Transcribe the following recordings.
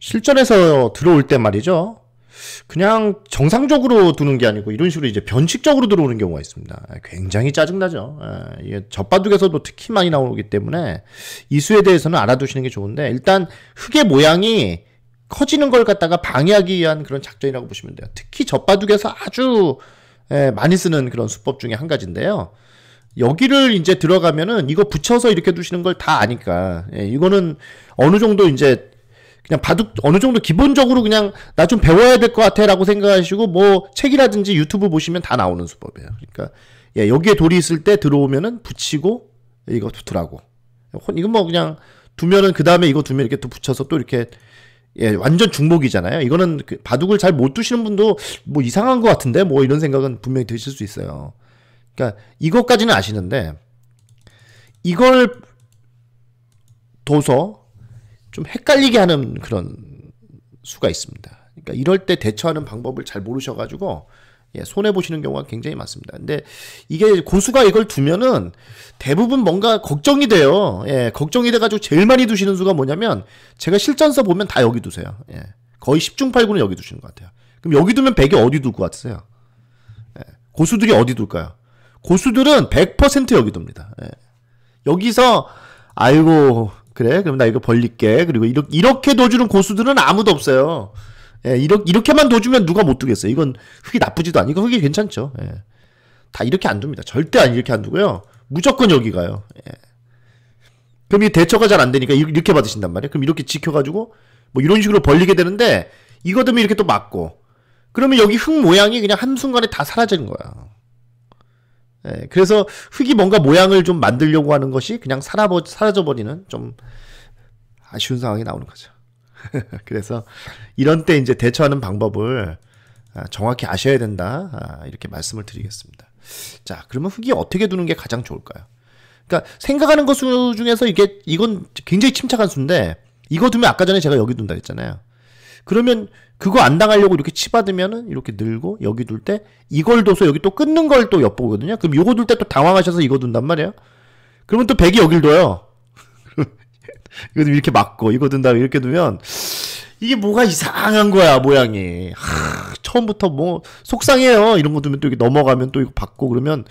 실전에서 들어올 때 말이죠. 그냥 정상적으로 두는 게 아니고 이런 식으로 이제 변칙적으로 들어오는 경우가 있습니다. 굉장히 짜증나죠. 예, 이게 젖바둑에서도 특히 많이 나오기 때문에 이수에 대해서는 알아두시는 게 좋은데 일단 흙의 모양이 커지는 걸 갖다가 방해하기 위한 그런 작전이라고 보시면 돼요. 특히 젖바둑에서 아주 예, 많이 쓰는 그런 수법 중에 한 가지인데요. 여기를 이제 들어가면은 이거 붙여서 이렇게 두시는 걸 다 아니까 예, 이거는 어느 정도 이제 그냥 바둑 어느 정도 기본적으로 그냥 나 좀 배워야 될 것 같아라고 생각하시고 뭐 책이라든지 유튜브 보시면 다 나오는 수법이에요. 그러니까 예, 여기에 돌이 있을 때 들어오면은 붙이고 이거 두더라고. 이건 뭐 그냥 두면은 그 다음에 이거 두면 이렇게 또 붙여서 또 이렇게 예, 완전 중복이잖아요. 이거는 그 바둑을 잘 못 두시는 분도 뭐 이상한 것 같은데 뭐 이런 생각은 분명히 드실 수 있어요. 그러니까 이것까지는 아시는데 이걸 둬서 좀 헷갈리게 하는 그런 수가 있습니다. 그러니까 이럴 때 대처하는 방법을 잘 모르셔가지고 예, 손해 보시는 경우가 굉장히 많습니다. 근데 이게 고수가 이걸 두면은 대부분 뭔가 걱정이 돼요. 예, 걱정이 돼가지고 제일 많이 두시는 수가 뭐냐면 제가 실전서 보면 다 여기 두세요. 예, 거의 10중 8구는 여기 두시는 것 같아요. 그럼 여기 두면 100이 어디 둘 것 같으세요? 예, 고수들이 어디 둘까요? 고수들은 100% 여기 둡니다. 예, 여기서 아이고 그래 그럼 나 이거 벌릴게 그리고 이렇게, 이렇게 도주는 고수들은 아무도 없어요 예, 이렇게, 이렇게만 둬주면 누가 못 두겠어요 이건 흙이 나쁘지도 않고 흙이 괜찮죠 예. 다 이렇게 안 둡니다 절대 안 이렇게 안 두고요 무조건 여기 가요 예. 그럼 이 대처가 잘 안 되니까 이렇게 받으신단 말이에요 그럼 이렇게 지켜가지고 뭐 이런 식으로 벌리게 되는데 이거 되면 이렇게 또 맞고 그러면 여기 흙 모양이 그냥 한순간에 다 사라지는 거야 예, 그래서 흙이 뭔가 모양을 좀 만들려고 하는 것이 그냥 사라버, 사라져버리는 좀 아쉬운 상황이 나오는 거죠. 그래서 이런 때 이제 대처하는 방법을 아, 정확히 아셔야 된다. 아, 이렇게 말씀을 드리겠습니다. 자, 그러면 흙이 어떻게 두는 게 가장 좋을까요? 그러니까 생각하는 것 중에서 이게 이건 굉장히 침착한 수인데 이거 두면 아까 전에 제가 여기 둔다 했잖아요. 그러면 그거 안 당하려고 이렇게 치받으면은 이렇게 늘고 여기 둘 때 이걸 둬서 여기 또 끊는 걸 또 엿보거든요. 그럼 요거 둘 때 또 당황하셔서 이거 둔단 말이에요. 그러면 또 100이 여길 둬요. 이거 이렇게 맞고 이거 둔다 음에 이렇게 두면 이게 뭐가 이상한 거야 모양이. 하, 처음부터 뭐 속상해요. 이런 거 두면 또 이렇게 넘어가면 또 이거 받고 그러면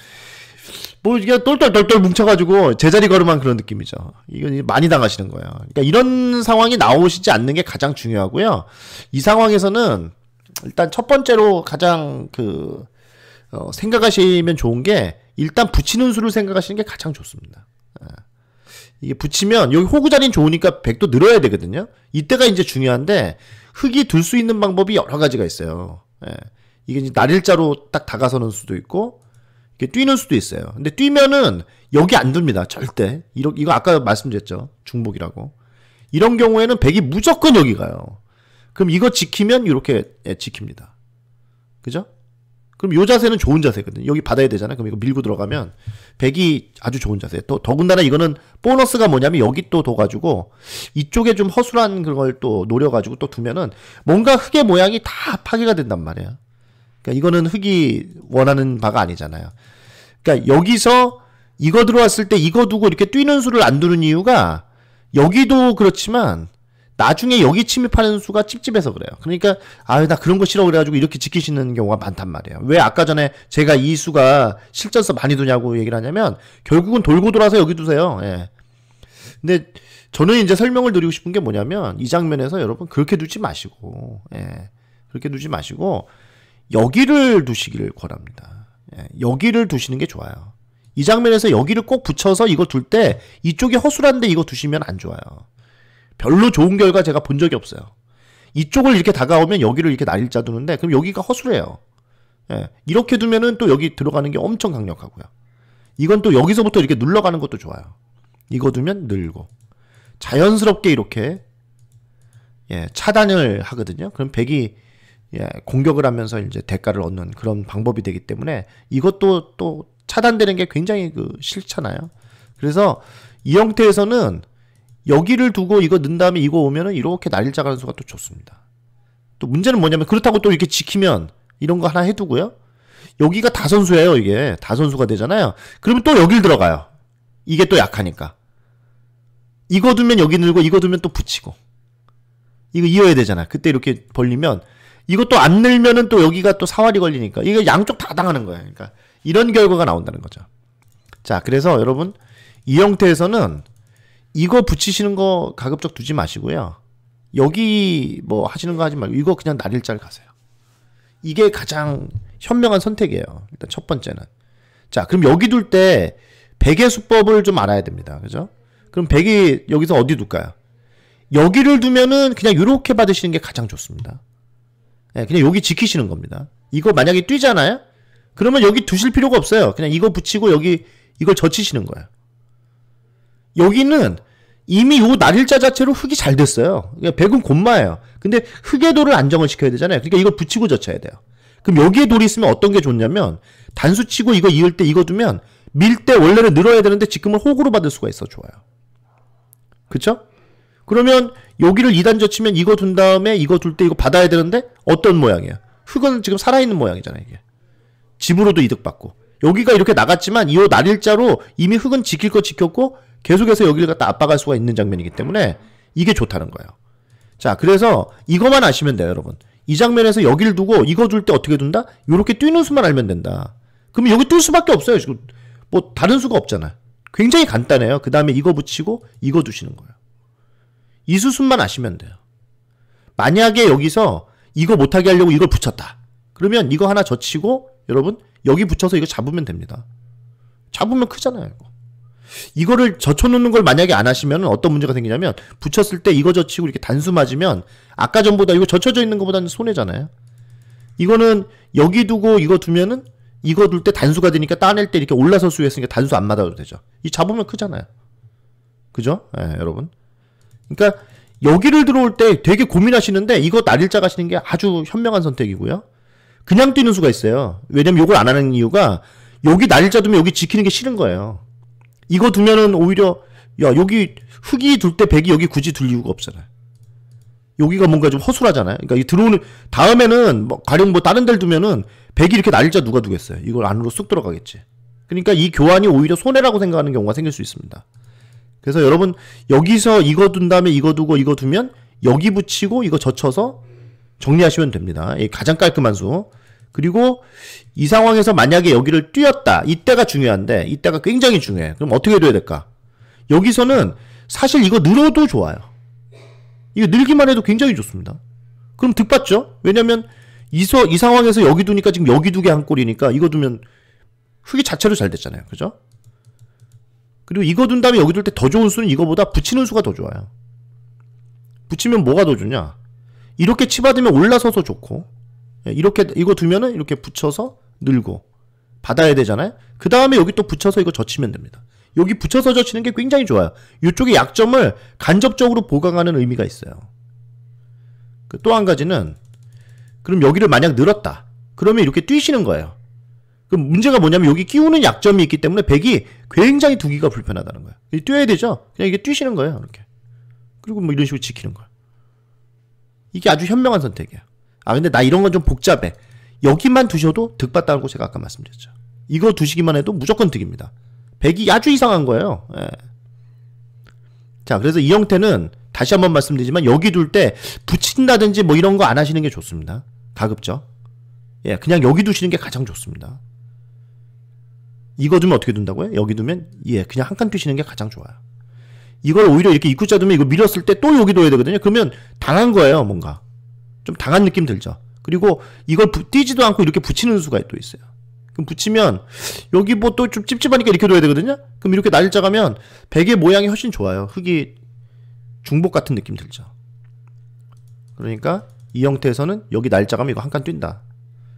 뭐 이게 똘똘똘똘 뭉쳐가지고 제자리 걸음한 그런 느낌이죠. 이건 많이 당하시는 거예요. 그러니까 이런 상황이 나오시지 않는 게 가장 중요하고요. 이 상황에서는 일단 첫 번째로 가장 그 어, 생각하시면 좋은 게 일단 붙이는 수를 생각하시는 게 가장 좋습니다. 예. 이게 붙이면 여기 호구 자리는 좋으니까 백도 늘어야 되거든요. 이때가 이제 중요한데 흙이 둘 수 있는 방법이 여러 가지가 있어요. 예. 이게 이제 날일자로 딱 다가서는 수도 있고 뛰는 수도 있어요. 근데 뛰면은 여기 안 둡니다. 절대. 이러, 이거 아까 말씀드렸죠. 중복이라고. 이런 경우에는 백이 무조건 여기 가요. 그럼 이거 지키면 이렇게 예, 지킵니다. 그죠? 그럼 요 자세는 좋은 자세거든요. 여기 받아야 되잖아. 요 그럼 이거 밀고 들어가면 백이 아주 좋은 자세. 또 더군다나 이거는 보너스가 뭐냐면 여기 또 둬가지고 이쪽에 좀 허술한 그걸 또 노려가지고 또 두면은 뭔가 흙의 모양이 다 파괴가 된단 말이에요 그러니까 이거는 흑이 원하는 바가 아니잖아요. 그러니까 여기서 이거 들어왔을 때 이거 두고 이렇게 뛰는 수를 안 두는 이유가 여기도 그렇지만 나중에 여기 침입하는 수가 찝찝해서 그래요. 그러니까 아유 나 그런 거 싫어 그래가지고 이렇게 지키시는 경우가 많단 말이에요. 왜 아까 전에 제가 이 수가 실전서 많이 두냐고 얘기를 하냐면 결국은 돌고 돌아서 여기 두세요. 예. 근데 저는 이제 설명을 드리고 싶은 게 뭐냐면 이 장면에서 여러분 그렇게 두지 마시고 예. 그렇게 두지 마시고 여기를 두시기를 권합니다. 예, 여기를 두시는 게 좋아요. 이 장면에서 여기를 꼭 붙여서 이거 둘 때 이쪽이 허술한데 이거 두시면 안 좋아요. 별로 좋은 결과 제가 본 적이 없어요. 이쪽을 이렇게 다가오면 여기를 이렇게 날일자 두는데 그럼 여기가 허술해요. 예, 이렇게 두면은 또 여기 들어가는 게 엄청 강력하고요. 이건 또 여기서부터 이렇게 눌러가는 것도 좋아요. 이거 두면 늘고 자연스럽게 이렇게 예, 차단을 하거든요. 그럼 백이 예, 공격을 하면서 이제 대가를 얻는 그런 방법이 되기 때문에 이것도 또 차단되는 게 굉장히 그 싫잖아요. 그래서 이 형태에서는 여기를 두고 이거 넣은 다음에 이거 오면은 이렇게 날일자 가는수가 또 좋습니다. 또 문제는 뭐냐면 그렇다고 또 이렇게 지키면 이런 거 하나 해두고요. 여기가 다선수예요, 이게. 다선수가 되잖아요. 그러면 또 여길 들어가요. 이게 또 약하니까. 이거 두면 여기 늘고 이거 두면 또 붙이고. 이거 이어야 되잖아. 그때 이렇게 벌리면 이것도 안 늘면은 또 여기가 또 사활이 걸리니까 이거 양쪽 다 당하는 거예요 그러니까 이런 결과가 나온다는 거죠. 자, 그래서 여러분 이 형태에서는 이거 붙이시는 거 가급적 두지 마시고요. 여기 뭐 하시는 거 하지 말고 이거 그냥 날일자를 가세요. 이게 가장 현명한 선택이에요. 일단 첫 번째는. 자, 그럼 여기 둘때 백의 수법을 좀 알아야 됩니다. 그죠? 그럼 백이 여기서 어디 둘까요? 여기를 두면은 그냥 이렇게 받으시는 게 가장 좋습니다. 예, 그냥 여기 지키시는 겁니다. 이거 만약에 뛰잖아요? 그러면 여기 두실 필요가 없어요. 그냥 이거 붙이고 여기 이걸 젖히시는 거예요. 여기는 이미 요 날일자 자체로 흙이 잘 됐어요. 백은 곰마예요. 근데 흙의 돌을 안정을 시켜야 되잖아요. 그러니까 이걸 붙이고 젖혀야 돼요. 그럼 여기에 돌이 있으면 어떤 게 좋냐면 단수 치고 이거 이을 때 이거 두면 밀 때 원래는 늘어야 되는데 지금은 혹으로 받을 수가 있어 좋아요. 그쵸? 그러면 여기를 2단저 치면 이거 둔 다음에 이거 둘 때 이거 받아야 되는데 어떤 모양이야? 흙은 지금 살아있는 모양이잖아 이게. 집으로도 이득받고 여기가 이렇게 나갔지만 이 날일자로 이미 흙은 지킬 거 지켰고 계속해서 여기를 갖다 압박할 수가 있는 장면이기 때문에 이게 좋다는 거예요. 자 그래서 이것만 아시면 돼요 여러분. 이 장면에서 여기를 두고 이거 둘 때 어떻게 둔다? 이렇게 뛰는 수만 알면 된다. 그럼 여기 뛸 수밖에 없어요. 지금 뭐 다른 수가 없잖아. 굉장히 간단해요. 그 다음에 이거 붙이고 이거 두시는 거예요. 이 수순만 아시면 돼요. 만약에 여기서 이거 못하게 하려고 이걸 붙였다. 그러면 이거 하나 젖히고 여러분 여기 붙여서 이거 잡으면 됩니다. 잡으면 크잖아요. 이거. 이거를 젖혀놓는 걸 만약에 안 하시면 어떤 문제가 생기냐면 붙였을 때 이거 젖히고 이렇게 단수 맞으면 아까 전보다 이거 젖혀져 있는 것보다는 손해잖아요. 이거는 여기 두고 이거 두면은 이거 둘 때 단수가 되니까 따낼 때 이렇게 올라서 수했으니까 단수 안 맞아도 되죠. 이 잡으면 크잖아요. 그죠? 예, 여러분. 그러니까 여기를 들어올 때 되게 고민하시는데 이거 날일자 가시는 게 아주 현명한 선택이고요. 그냥 뛰는 수가 있어요. 왜냐면 욕을 안 하는 이유가 여기 날일자 두면 여기 지키는 게 싫은 거예요. 이거 두면은 오히려 야 여기 흙이 둘 때 백이 여기 굳이 둘 이유가 없잖아요. 여기가 뭔가 좀 허술하잖아요. 그러니까 이 들어오는 다음에는 뭐 가령 뭐 다른 데를 두면은 백이 이렇게 날일자 누가 두겠어요. 이걸 안으로 쑥 들어가겠지. 그러니까 이 교환이 오히려 손해라고 생각하는 경우가 생길 수 있습니다. 그래서 여러분 여기서 이거 둔 다음에 이거 두고 이거 두면 여기 붙이고 이거 젖혀서 정리하시면 됩니다. 가장 깔끔한 수. 그리고 이 상황에서 만약에 여기를 뛰었다. 이때가 중요한데 이때가 굉장히 중요해. 그럼 어떻게 둬야 될까? 여기서는 사실 이거 늘어도 좋아요. 이거 늘기만 해도 굉장히 좋습니다. 그럼 득 받죠? 왜냐면 이서 이 상황에서 여기 두니까 지금 여기 두개한 꼴이니까 이거 두면 흙이 자체로 잘 됐잖아요. 그죠? 그리고 이거 둔 다음에 여기 둘 때 더 좋은 수는 이거보다 붙이는 수가 더 좋아요. 붙이면 뭐가 더 좋냐? 이렇게 치받으면 올라서서 좋고 예, 이렇게 이거 두면은 이렇게 붙여서 늘고 받아야 되잖아요. 그 다음에 여기 또 붙여서 이거 젖히면 됩니다. 여기 붙여서 젖히는 게 굉장히 좋아요. 이쪽의 약점을 간접적으로 보강하는 의미가 있어요. 그 또한 가지는 그럼 여기를 만약 늘었다. 그러면 이렇게 뛰시는 거예요. 그 문제가 뭐냐면 여기 끼우는 약점이 있기 때문에 백이 굉장히 두기가 불편하다는 거야. 뛰어야 되죠? 그냥 이게 뛰시는 거예요. 이렇게. 그리고 뭐 이런 식으로 지키는 거야. 이게 아주 현명한 선택이야. 아, 근데 나 이런 건 좀 복잡해. 여기만 두셔도 득받다고 제가 아까 말씀드렸죠. 이거 두시기만 해도 무조건 득입니다. 백이 아주 이상한 거예요. 예. 자, 그래서 이 형태는 다시 한 번 말씀드리지만 여기 둘 때 붙인다든지 뭐 이런 거 안 하시는 게 좋습니다. 가급적. 예, 그냥 여기 두시는 게 가장 좋습니다. 이거 두면 어떻게 둔다고요? 여기 두면 예 그냥 한 칸 뛰시는 게 가장 좋아요. 이걸 오히려 이렇게 입구자 두면 이거 밀었을 때 또 여기 둬야 되거든요. 그러면 당한 거예요 뭔가 좀 당한 느낌 들죠. 그리고 이걸 부, 뛰지도 않고 이렇게 붙이는 수가 또 있어요. 그럼 붙이면 여기 뭐 또 좀 찝찝하니까 이렇게 둬야 되거든요. 그럼 이렇게 날짜 가면 베개 모양이 훨씬 좋아요. 흙이 중복 같은 느낌 들죠. 그러니까 이 형태에서는 여기 날짜 가면 이거 한 칸 뛴다.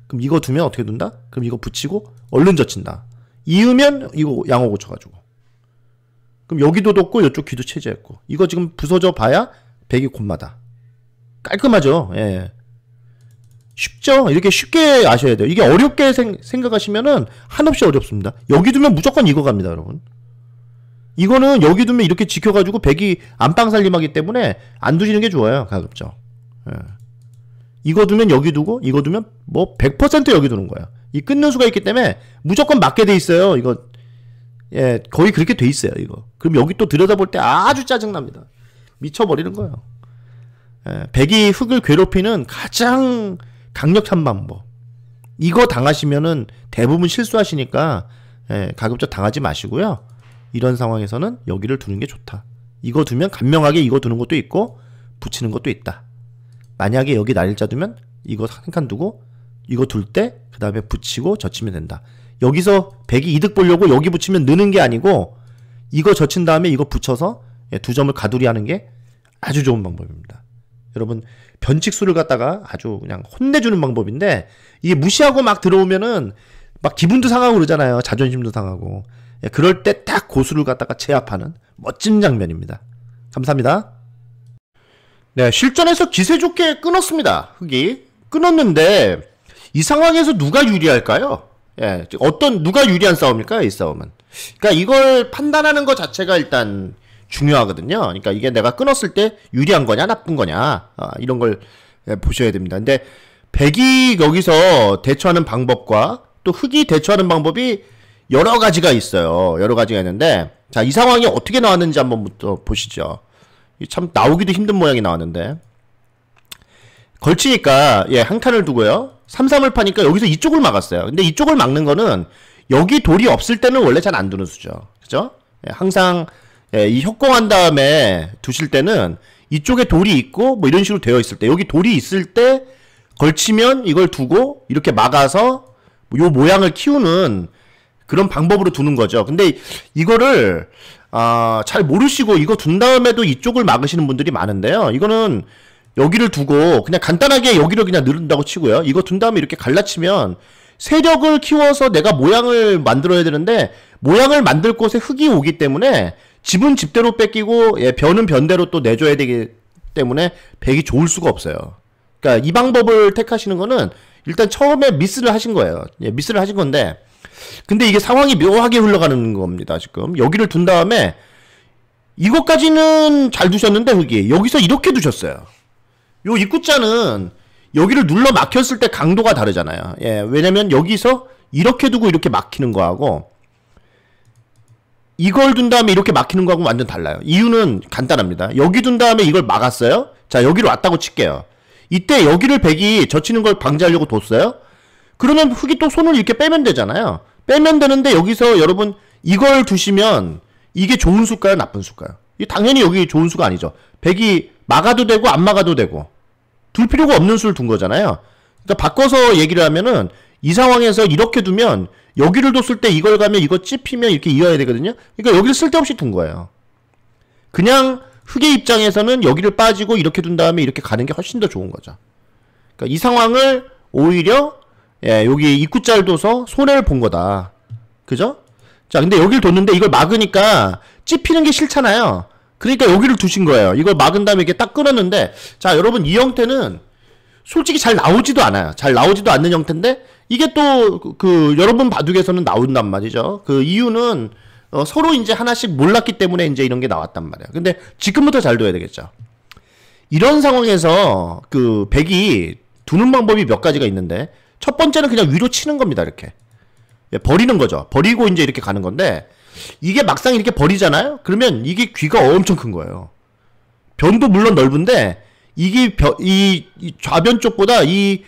그럼 이거 두면 어떻게 둔다? 그럼 이거 붙이고 얼른 젖힌다. 이으면 이거 양호 고쳐가지고. 그럼 여기도 덮고 이쪽 귀도 체제했고. 이거 지금 부서져 봐야 백이 곤마다. 깔끔하죠. 예. 쉽죠? 이렇게 쉽게 아셔야 돼요. 이게 어렵게 생, 생 각하시면은 한없이 어렵습니다. 여기 두면 무조건 이거 갑니다, 여러분. 이거는 여기 두면 이렇게 지켜가지고 백이 안방 살림하기 때문에 안 두시는 게 좋아요, 가급적. 예. 이거 두면 여기 두고, 이거 두면 뭐 100% 여기 두는 거예요 이 끊는 수가 있기 때문에 무조건 맞게 돼 있어요. 이거 예 거의 그렇게 돼 있어요. 이거 그럼 여기 또 들여다볼 때 아주 짜증 납니다. 미쳐버리는 거예요. 예, 백이 흙을 괴롭히는 가장 강력한 방법. 이거 당하시면은 대부분 실수하시니까 예, 가급적 당하지 마시고요. 이런 상황에서는 여기를 두는 게 좋다. 이거 두면 간명하게 이거 두는 것도 있고 붙이는 것도 있다. 만약에 여기 날일자 두면 이거 한 칸 두고 이거 둘 때 그 다음에 붙이고 젖히면 된다. 여기서 100이 이득 보려고 여기 붙이면 느는 게 아니고 이거 젖힌 다음에 이거 붙여서 예, 두 점을 가두리 하는 게 아주 좋은 방법입니다. 여러분 변칙수를 갖다가 아주 그냥 혼내주는 방법인데 이게 무시하고 막 들어오면은 막 기분도 상하고 그러잖아요. 자존심도 상하고. 예, 그럴 때 딱 고수를 갖다가 제압하는 멋진 장면입니다. 감사합니다. 네, 실전에서 기세 좋게 끊었습니다. 흑이. 끊었는데 이 상황에서 누가 유리할까요? 예, 어떤 누가 유리한 싸움일까요? 이 싸움은. 그러니까 이걸 판단하는 것 자체가 일단 중요하거든요. 그러니까 이게 내가 끊었을 때 유리한 거냐 나쁜 거냐 아, 이런 걸 예, 보셔야 됩니다. 근데 백이 여기서 대처하는 방법과 또 흑이 대처하는 방법이 여러 가지가 있어요. 여러 가지가 있는데 자이 상황이 어떻게 나왔는지 한번부터 보시죠. 참 나오기도 힘든 모양이 나왔는데 걸치니까 예, 한 칸을 두고요. 삼삼을 파니까 여기서 이쪽을 막았어요. 근데 이쪽을 막는 거는 여기 돌이 없을 때는 원래 잘 안 두는 수죠. 그죠? 예, 항상 예, 이 협공한 다음에 두실 때는 이쪽에 돌이 있고 뭐 이런 식으로 되어 있을 때 여기 돌이 있을 때 걸치면 이걸 두고 이렇게 막아서 요 모양을 키우는 그런 방법으로 두는 거죠. 근데 이거를 아, 잘 모르시고 이거 둔 다음에도 이쪽을 막으시는 분들이 많은데요. 이거는 여기를 두고 그냥 간단하게 여기를 그냥 누른다고 치고요. 이거 둔 다음에 이렇게 갈라치면 세력을 키워서 내가 모양을 만들어야 되는데 모양을 만들 곳에 흙이 오기 때문에 집은 집대로 뺏기고 예, 변은 변대로 또 내줘야 되기 때문에 백이 좋을 수가 없어요. 그러니까 이 방법을 택하시는 거는 일단 처음에 미스를 하신 거예요. 예, 미스를 하신 건데 근데 이게 상황이 묘하게 흘러가는 겁니다. 지금 여기를 둔 다음에 이것까지는 잘 두셨는데 흙이 여기서 이렇게 두셨어요. 요 입구자는 여기를 눌러 막혔을 때 강도가 다르잖아요. 예, 왜냐면 여기서 이렇게 두고 이렇게 막히는 거하고 이걸 둔 다음에 이렇게 막히는 거하고 완전 달라요. 이유는 간단합니다. 여기 둔 다음에 이걸 막았어요. 자, 여기로 왔다고 칠게요. 이때 여기를 백이 젖히는 걸 방지하려고 뒀어요. 그러면 흙이 또 손을 이렇게 빼면 되잖아요. 빼면 되는데 여기서 여러분 이걸 두시면 이게 좋은 수가요 나쁜 수가요 당연히 여기 좋은 수가 아니죠. 백이 막아도 되고 안 막아도 되고 둘 필요가 없는 수를 둔 거잖아요. 그러니까 바꿔서 얘기를 하면은 이 상황에서 이렇게 두면 여기를 뒀을 때 이걸 가면 이거 찝히면 이렇게 이어야 되거든요. 그러니까 여기를 쓸데없이 둔 거예요. 그냥 흑의 입장에서는 여기를 빠지고 이렇게 둔 다음에 이렇게 가는 게 훨씬 더 좋은 거죠. 그러니까 이 상황을 오히려 예, 여기 입구자를 둬서 손해를 본 거다. 그죠? 자, 근데 여기를 뒀는데 이걸 막으니까 찝히는 게 싫잖아요. 그러니까 여기를 두신 거예요. 이걸 막은 다음에 이게 렇딱 끊었는데 자 여러분 이 형태는 솔직히 잘 나오지도 않아요. 잘 나오지도 않는 형태인데 이게 또그 그 여러분 바둑에서는 나온단 말이죠. 그 이유는 어, 서로 이제 하나씩 몰랐기 때문에 이제 이런 게 나왔단 말이에요. 근데 지금부터 잘 둬야 되겠죠. 이런 상황에서 그 백이 두는 방법이 몇 가지가 있는데 첫 번째는 그냥 위로 치는 겁니다. 이렇게 예, 버리는 거죠. 버리고 이제 이렇게 가는 건데 이게 막상 이렇게 버리잖아요? 그러면 이게 귀가 엄청 큰 거예요. 변도 물론 넓은데, 이게 벼, 이, 이 좌변 쪽보다 이,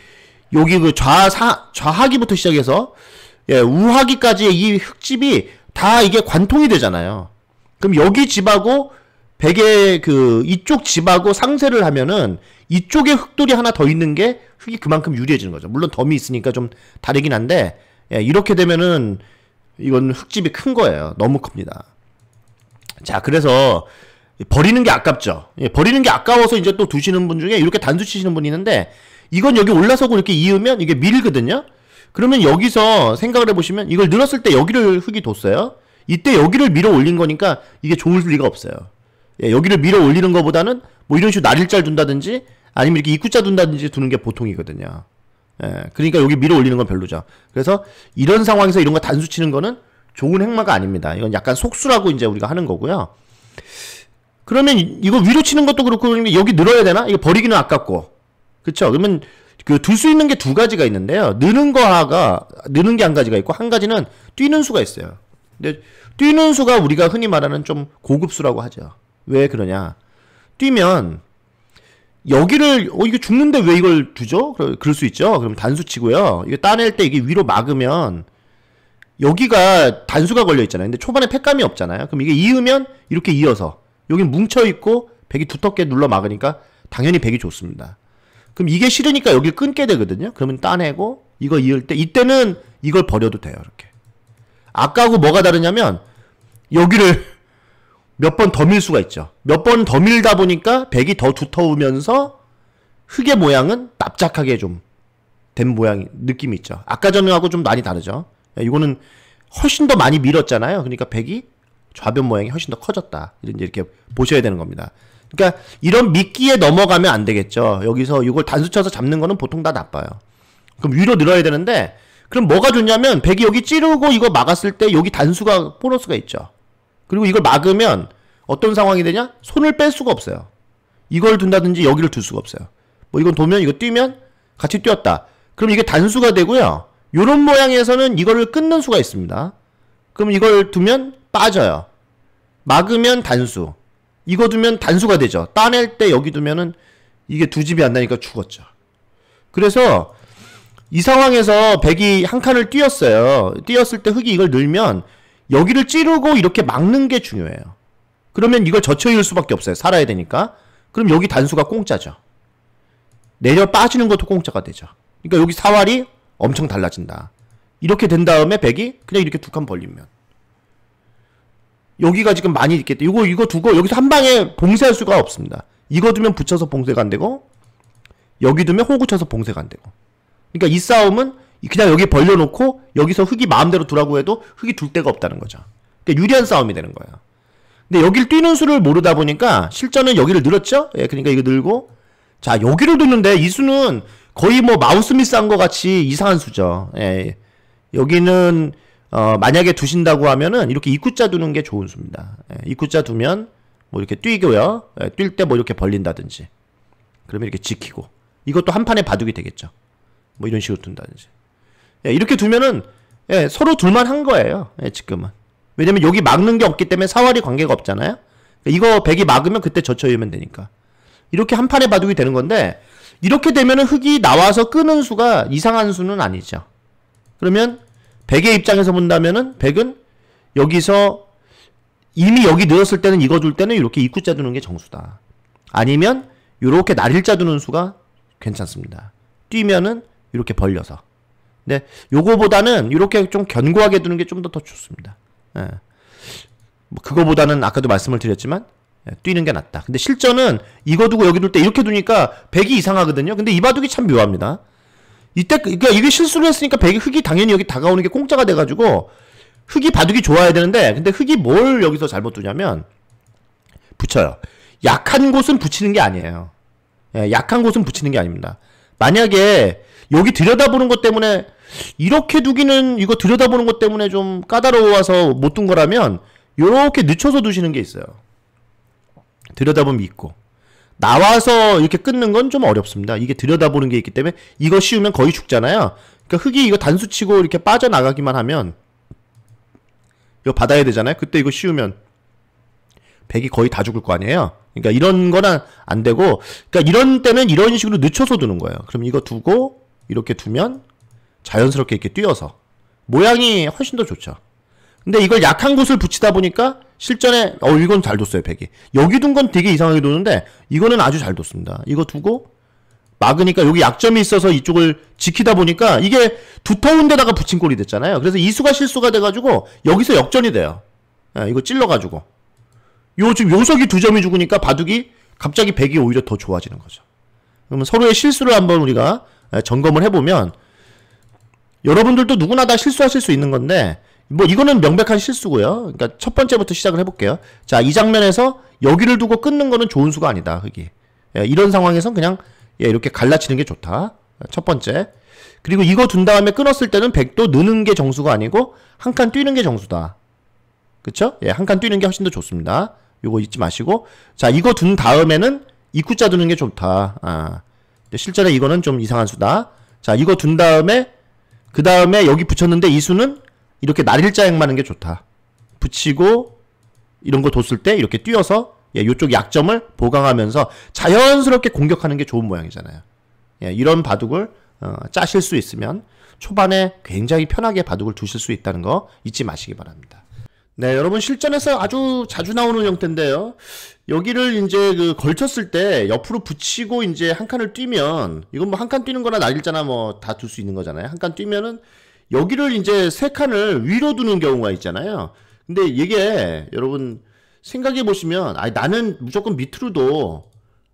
여기 그 좌사, 좌하기부터 시작해서, 예, 우하기까지의 이 흙집이 다 이게 관통이 되잖아요. 그럼 여기 집하고 베개 그 이쪽 집하고 상세를 하면은 이쪽에 흙돌이 하나 더 있는 게 흙이 그만큼 유리해지는 거죠. 물론 덤이 있으니까 좀 다르긴 한데 예, 이렇게 되면은 이건 흙집이 큰 거예요. 너무 큽니다. 자, 그래서 버리는 게 아깝죠. 예, 버리는 게 아까워서 이제 또 두시는 분 중에 이렇게 단수 치시는 분이 있는데 이건 여기 올라서고 이렇게 이으면 이게 밀거든요. 그러면 여기서 생각을 해보시면 이걸 늘었을 때 여기를 흙이 뒀어요. 이때 여기를 밀어 올린 거니까 이게 좋을 리가 없어요. 예, 여기를 밀어 올리는 것보다는 뭐 이런 식으로 날일자 둔다든지 아니면 이렇게 입구자 둔다든지 두는 게 보통이거든요. 예, 그러니까 여기 밀어 올리는 건 별로죠. 그래서 이런 상황에서 이런 거 단수 치는 거는 좋은 행마가 아닙니다. 이건 약간 속수라고 이제 우리가 하는 거고요. 그러면 이거 위로 치는 것도 그렇고 여기 늘어야 되나? 이거 버리기는 아깝고. 그렇죠? 그러면 그 둘 수 있는 게 두 가지가 있는데요. 느는 거가 하 느는 게 한 가지가 있고 한 가지는 뛰는 수가 있어요. 근데 뛰는 수가 우리가 흔히 말하는 좀 고급수라고 하죠. 왜 그러냐? 뛰면 여기를 어 이게 죽는데 왜 이걸 주죠 그럴 수 있죠. 그럼 단수 치고요. 이게 따낼 때 이게 위로 막으면 여기가 단수가 걸려 있잖아요. 근데 초반에 팩감이 없잖아요. 그럼 이게 이으면 이렇게 이어서 여기 뭉쳐 있고 백이 두텁게 눌러 막으니까 당연히 백이 좋습니다. 그럼 이게 싫으니까 여기 끊게 되거든요. 그러면 따내고 이거 이을 때 이때는 이걸 버려도 돼요. 이렇게 아까하고 뭐가 다르냐면 여기를 몇번더밀 수가 있죠. 몇 번 더 밀다 보니까 백이 더 두터우면서 흙의 모양은 납작하게 좀 된 모양 느낌이 있죠. 아까 전하고 좀 많이 다르죠. 예, 이거는 훨씬 더 많이 밀었잖아요. 그러니까 백이 좌변 모양이 훨씬 더 커졌다. 이렇게 보셔야 되는 겁니다. 그러니까 이런 미끼에 넘어가면 안 되겠죠. 여기서 이걸 단수쳐서 잡는 거는 보통 다 나빠요. 그럼 위로 늘어야 되는데 그럼 뭐가 좋냐면 백이 여기 찌르고 이거 막았을 때 여기 단수가 보너스가 있죠. 그리고 이걸 막으면 어떤 상황이 되냐? 손을 뺄 수가 없어요. 이걸 둔다든지 여기를 둘 수가 없어요. 뭐 이건 도면 이거 뛰면 같이 뛰었다. 그럼 이게 단수가 되고요. 요런 모양에서는 이거를 끊는 수가 있습니다. 그럼 이걸 두면 빠져요. 막으면 단수. 이거 두면 단수가 되죠. 따낼 때 여기 두면은 이게 두 집이 안 나니까 죽었죠. 그래서 이 상황에서 백이 한 칸을 뛰었어요. 뛰었을 때흙이 이걸 늘면 여기를 찌르고 이렇게 막는 게 중요해요. 그러면 이걸 저체일 수밖에 없어요. 살아야 되니까. 그럼 여기 단수가 공짜죠. 내려 빠지는 것도 공짜가 되죠. 그러니까 여기 사활이 엄청 달라진다. 이렇게 된 다음에 백이 그냥 이렇게 두 칸 벌리면 여기가 지금 많이 있겠다. 이거 이거 두고 여기서 한 방에 봉쇄할 수가 없습니다. 이거 두면 붙여서 봉쇄가 안 되고 여기 두면 호구 쳐서 봉쇄가 안 되고. 그러니까 이 싸움은 그냥 여기 벌려놓고 여기서 흙이 마음대로 두라고 해도 흙이 둘 데가 없다는 거죠. 그러니까 유리한 싸움이 되는 거예요. 근데 여길 뛰는 수를 모르다 보니까 실전은 여기를 늘었죠? 예, 그러니까 이거 늘고 자 여기를 두는데 이 수는 거의 뭐 마우스 미스한 거 같이 이상한 수죠. 예, 예, 여기는 어, 만약에 두신다고 하면은 이렇게 입구자 두는 게 좋은 수입니다. 예, 입구자 두면 뭐 이렇게 뛰고요. 예, 뛸 때 뭐 이렇게 벌린다든지 그러면 이렇게 지키고 이것도 한 판에 바둑이 되겠죠. 뭐 이런 식으로 둔다든지. 예, 이렇게 두면은 예, 서로 둘만 한 거예요. 예, 지금은. 왜냐면 여기 막는 게 없기 때문에 사활이 관계가 없잖아요. 그러니까 이거 백이 막으면 그때 저쳐이면 되니까. 이렇게 한 판에 바둑이 되는 건데 이렇게 되면은 흙이 나와서 끄는 수가 이상한 수는 아니죠. 그러면 백의 입장에서 본다면은 백은 여기서 이미 여기 넣었을 때는 이거 줄 때는 이렇게 입구자 두는 게 정수다. 아니면 이렇게 날일자 두는 수가 괜찮습니다. 뛰면은 이렇게 벌려서 근 네, 요거보다는 이렇게 좀 견고하게 두는 게 좀 더 더 좋습니다. 예. 뭐 그거보다는 아까도 말씀을 드렸지만 예, 뛰는 게 낫다. 근데 실전은 이거 두고 여기 둘 때 이렇게 두니까 100이 이상하거든요. 근데 이 바둑이 참 묘합니다. 이때 그러니까 이게 실수를 했으니까 100이 흙이 당연히 여기 다가오는 게 공짜가 돼 가지고 흙이 바둑이 좋아야 되는데 근데 흙이 뭘 여기서 잘못 두냐면 붙여요. 약한 곳은 붙이는 게 아니에요. 예, 약한 곳은 붙이는 게 아닙니다. 만약에 여기 들여다보는 것 때문에 이렇게 두기는 이거 들여다보는 것 때문에 좀 까다로워서 못 둔 거라면 이렇게 늦춰서 두시는 게 있어요. 들여다보면 있고 나와서 이렇게 끊는 건 좀 어렵습니다. 이게 들여다보는 게 있기 때문에 이거 씌우면 거의 죽잖아요. 그러니까 흙이 이거 단수치고 이렇게 빠져나가기만 하면 이거 받아야 되잖아요. 그때 이거 씌우면 백이 거의 다 죽을 거 아니에요. 그러니까 이런 거는 안 되고 그러니까 이런 때는 이런 식으로 늦춰서 두는 거예요. 그럼 이거 두고 이렇게 두면 자연스럽게 이렇게 뛰어서 모양이 훨씬 더 좋죠. 근데 이걸 약한 곳을 붙이다 보니까 실전에 어 이건 잘 뒀어요 백이 여기 둔 건 되게 이상하게 뒀는데 이거는 아주 잘 뒀습니다. 이거 두고 막으니까 여기 약점이 있어서 이쪽을 지키다 보니까 이게 두터운 데다가 붙인 꼴이 됐잖아요. 그래서 이수가 실수가 돼가지고 여기서 역전이 돼요. 예, 이거 찔러가지고 요 지금 요석이 두 점이 죽으니까 바둑이 갑자기 백이 오히려 더 좋아지는 거죠. 그러면 서로의 실수를 한번 우리가 예, 점검을 해보면 여러분들도 누구나 다 실수하실 수 있는 건데 뭐 이거는 명백한 실수고요. 그러니까 첫 번째부터 시작을 해볼게요. 자, 이 장면에서 여기를 두고 끊는 거는 좋은 수가 아니다. 흑이. 예, 이런 상황에선 그냥 예, 이렇게 갈라치는 게 좋다. 첫 번째. 그리고 이거 둔 다음에 끊었을 때는 100도 느는 게 정수가 아니고 한 칸 뛰는 게 정수다. 그쵸? 예, 한 칸 뛰는 게 훨씬 더 좋습니다. 요거 잊지 마시고. 자, 이거 둔 다음에는 입구자 두는 게 좋다. 아. 실제로 이거는 좀 이상한 수다. 자, 이거 둔 다음에 그 다음에 여기 붙였는데 이수는 이렇게 날일자형 하는게 좋다. 붙이고 이런 거 뒀을 때 이렇게 뛰어서 예, 요쪽 약점을 보강하면서 자연스럽게 공격하는 게 좋은 모양이잖아요. 예, 이런 바둑을 어, 짜실 수 있으면 초반에 굉장히 편하게 바둑을 두실 수 있다는 거 잊지 마시기 바랍니다. 네, 여러분 실전에서 아주 자주 나오는 형태인데요. 여기를 이제 그 걸쳤을 때 옆으로 붙이고 이제 한 칸을 뛰면 이건 뭐 한 칸 뛰는 거나 날일자나 뭐다 둘 수 있는 거잖아요. 한 칸 뛰면은 여기를 이제 세 칸을 위로 두는 경우가 있잖아요. 근데 이게 여러분 생각해 보시면 아니 나는 무조건 밑으로도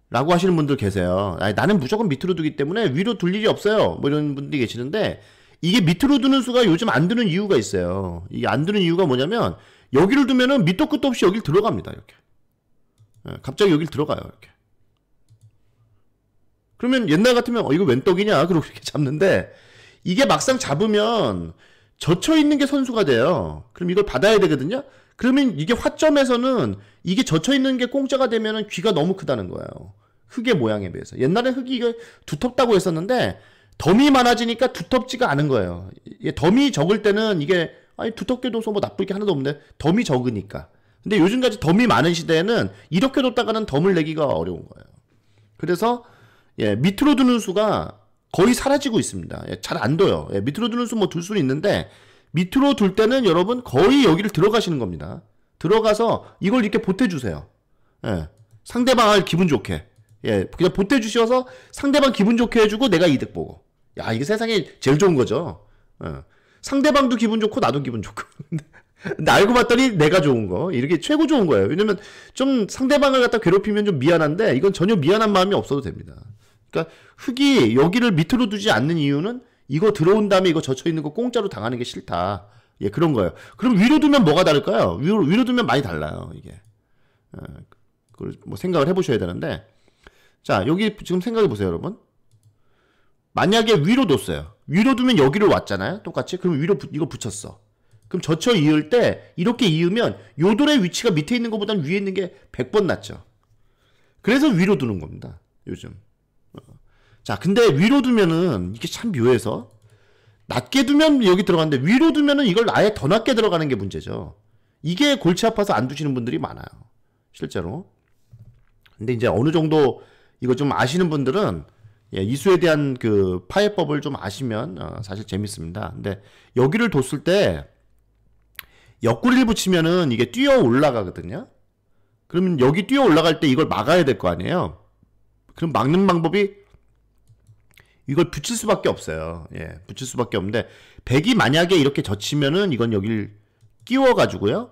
라고 하시는 분들 계세요. 아니 나는 무조건 밑으로 두기 때문에 위로 둘 일이 없어요. 뭐 이런 분들이 계시는데 이게 밑으로 두는 수가 요즘 안 드는 이유가 있어요. 이게 안 드는 이유가 뭐냐면 여기를 두면은 밑도 끝도 없이 여길 들어갑니다. 이렇게. 예, 갑자기 여길 들어가요. 이렇게. 그러면 옛날 같으면 어 이거 웬 떡이냐 그러고 이렇게 잡는데 이게 막상 잡으면 젖혀 있는 게 선수가 돼요. 그럼 이걸 받아야 되거든요. 그러면 이게 화점에서는 이게 젖혀 있는 게 공짜가 되면은 귀가 너무 크다는 거예요. 흙의 모양에 비해서. 옛날에 흙이 이게 두텁다고 했었는데 덤이 많아지니까 두텁지가 않은 거예요. 덤이 적을 때는 이게 아니 두텁게 둬서 뭐 나쁠 게 하나도 없네. 덤이 적으니까. 근데 요즘까지 덤이 많은 시대에는 이렇게 뒀다가는 덤을 내기가 어려운 거예요. 그래서 예, 밑으로 두는 수가 거의 사라지고 있습니다. 예, 잘 안 둬요. 예, 밑으로 두는 수 뭐 둘 수는 있는데 밑으로 둘 때는 여러분 거의 여기를 들어가시는 겁니다. 들어가서 이걸 이렇게 보태주세요. 예, 상대방을 기분 좋게. 예, 그냥 보태주셔서 상대방 기분 좋게 해주고 내가 이득 보고. 야, 이게 세상에 제일 좋은 거죠. 예. 상대방도 기분 좋고 나도 기분 좋고. 근데 알고 봤더니 내가 좋은 거. 이렇게 최고 좋은 거예요. 왜냐면 좀 상대방을 갖다 괴롭히면 좀 미안한데 이건 전혀 미안한 마음이 없어도 됩니다. 그러니까 흙이 여기를 밑으로 두지 않는 이유는 이거 들어온 다음에 이거 젖혀 있는 거 공짜로 당하는 게 싫다. 예, 그런 거예요. 그럼 위로 두면 뭐가 다를까요? 위로, 위로 두면 많이 달라요, 이게. 예, 그걸 뭐 생각을 해보셔야 되는데. 자, 여기 지금 생각해 보세요, 여러분. 만약에 위로 뒀어요. 위로 두면 여기로 왔잖아요. 똑같이. 그럼 위로 부, 이거 붙였어. 그럼 젖혀 이을 때 이렇게 이으면 요돌의 위치가 밑에 있는 것보단 위에 있는 게 100번 낫죠. 그래서 위로 두는 겁니다. 요즘. 어. 자, 근데 위로 두면은 이게 참 묘해서 낮게 두면 여기 들어가는데 위로 두면은 이걸 아예 더 낮게 들어가는 게 문제죠. 이게 골치 아파서 안 두시는 분들이 많아요. 실제로. 근데 이제 어느 정도 이거 좀 아시는 분들은 예, 이수에 대한 그 파해법을 좀 아시면 어, 사실 재밌습니다. 근데 여기를 뒀을 때 옆구리를 붙이면은 이게 뛰어 올라가거든요. 그러면 여기 뛰어 올라갈 때 이걸 막아야 될 거 아니에요. 그럼 막는 방법이 이걸 붙일 수밖에 없어요. 예, 붙일 수밖에 없는데 백이 만약에 이렇게 젖히면은 이건 여기를 끼워 가지고요.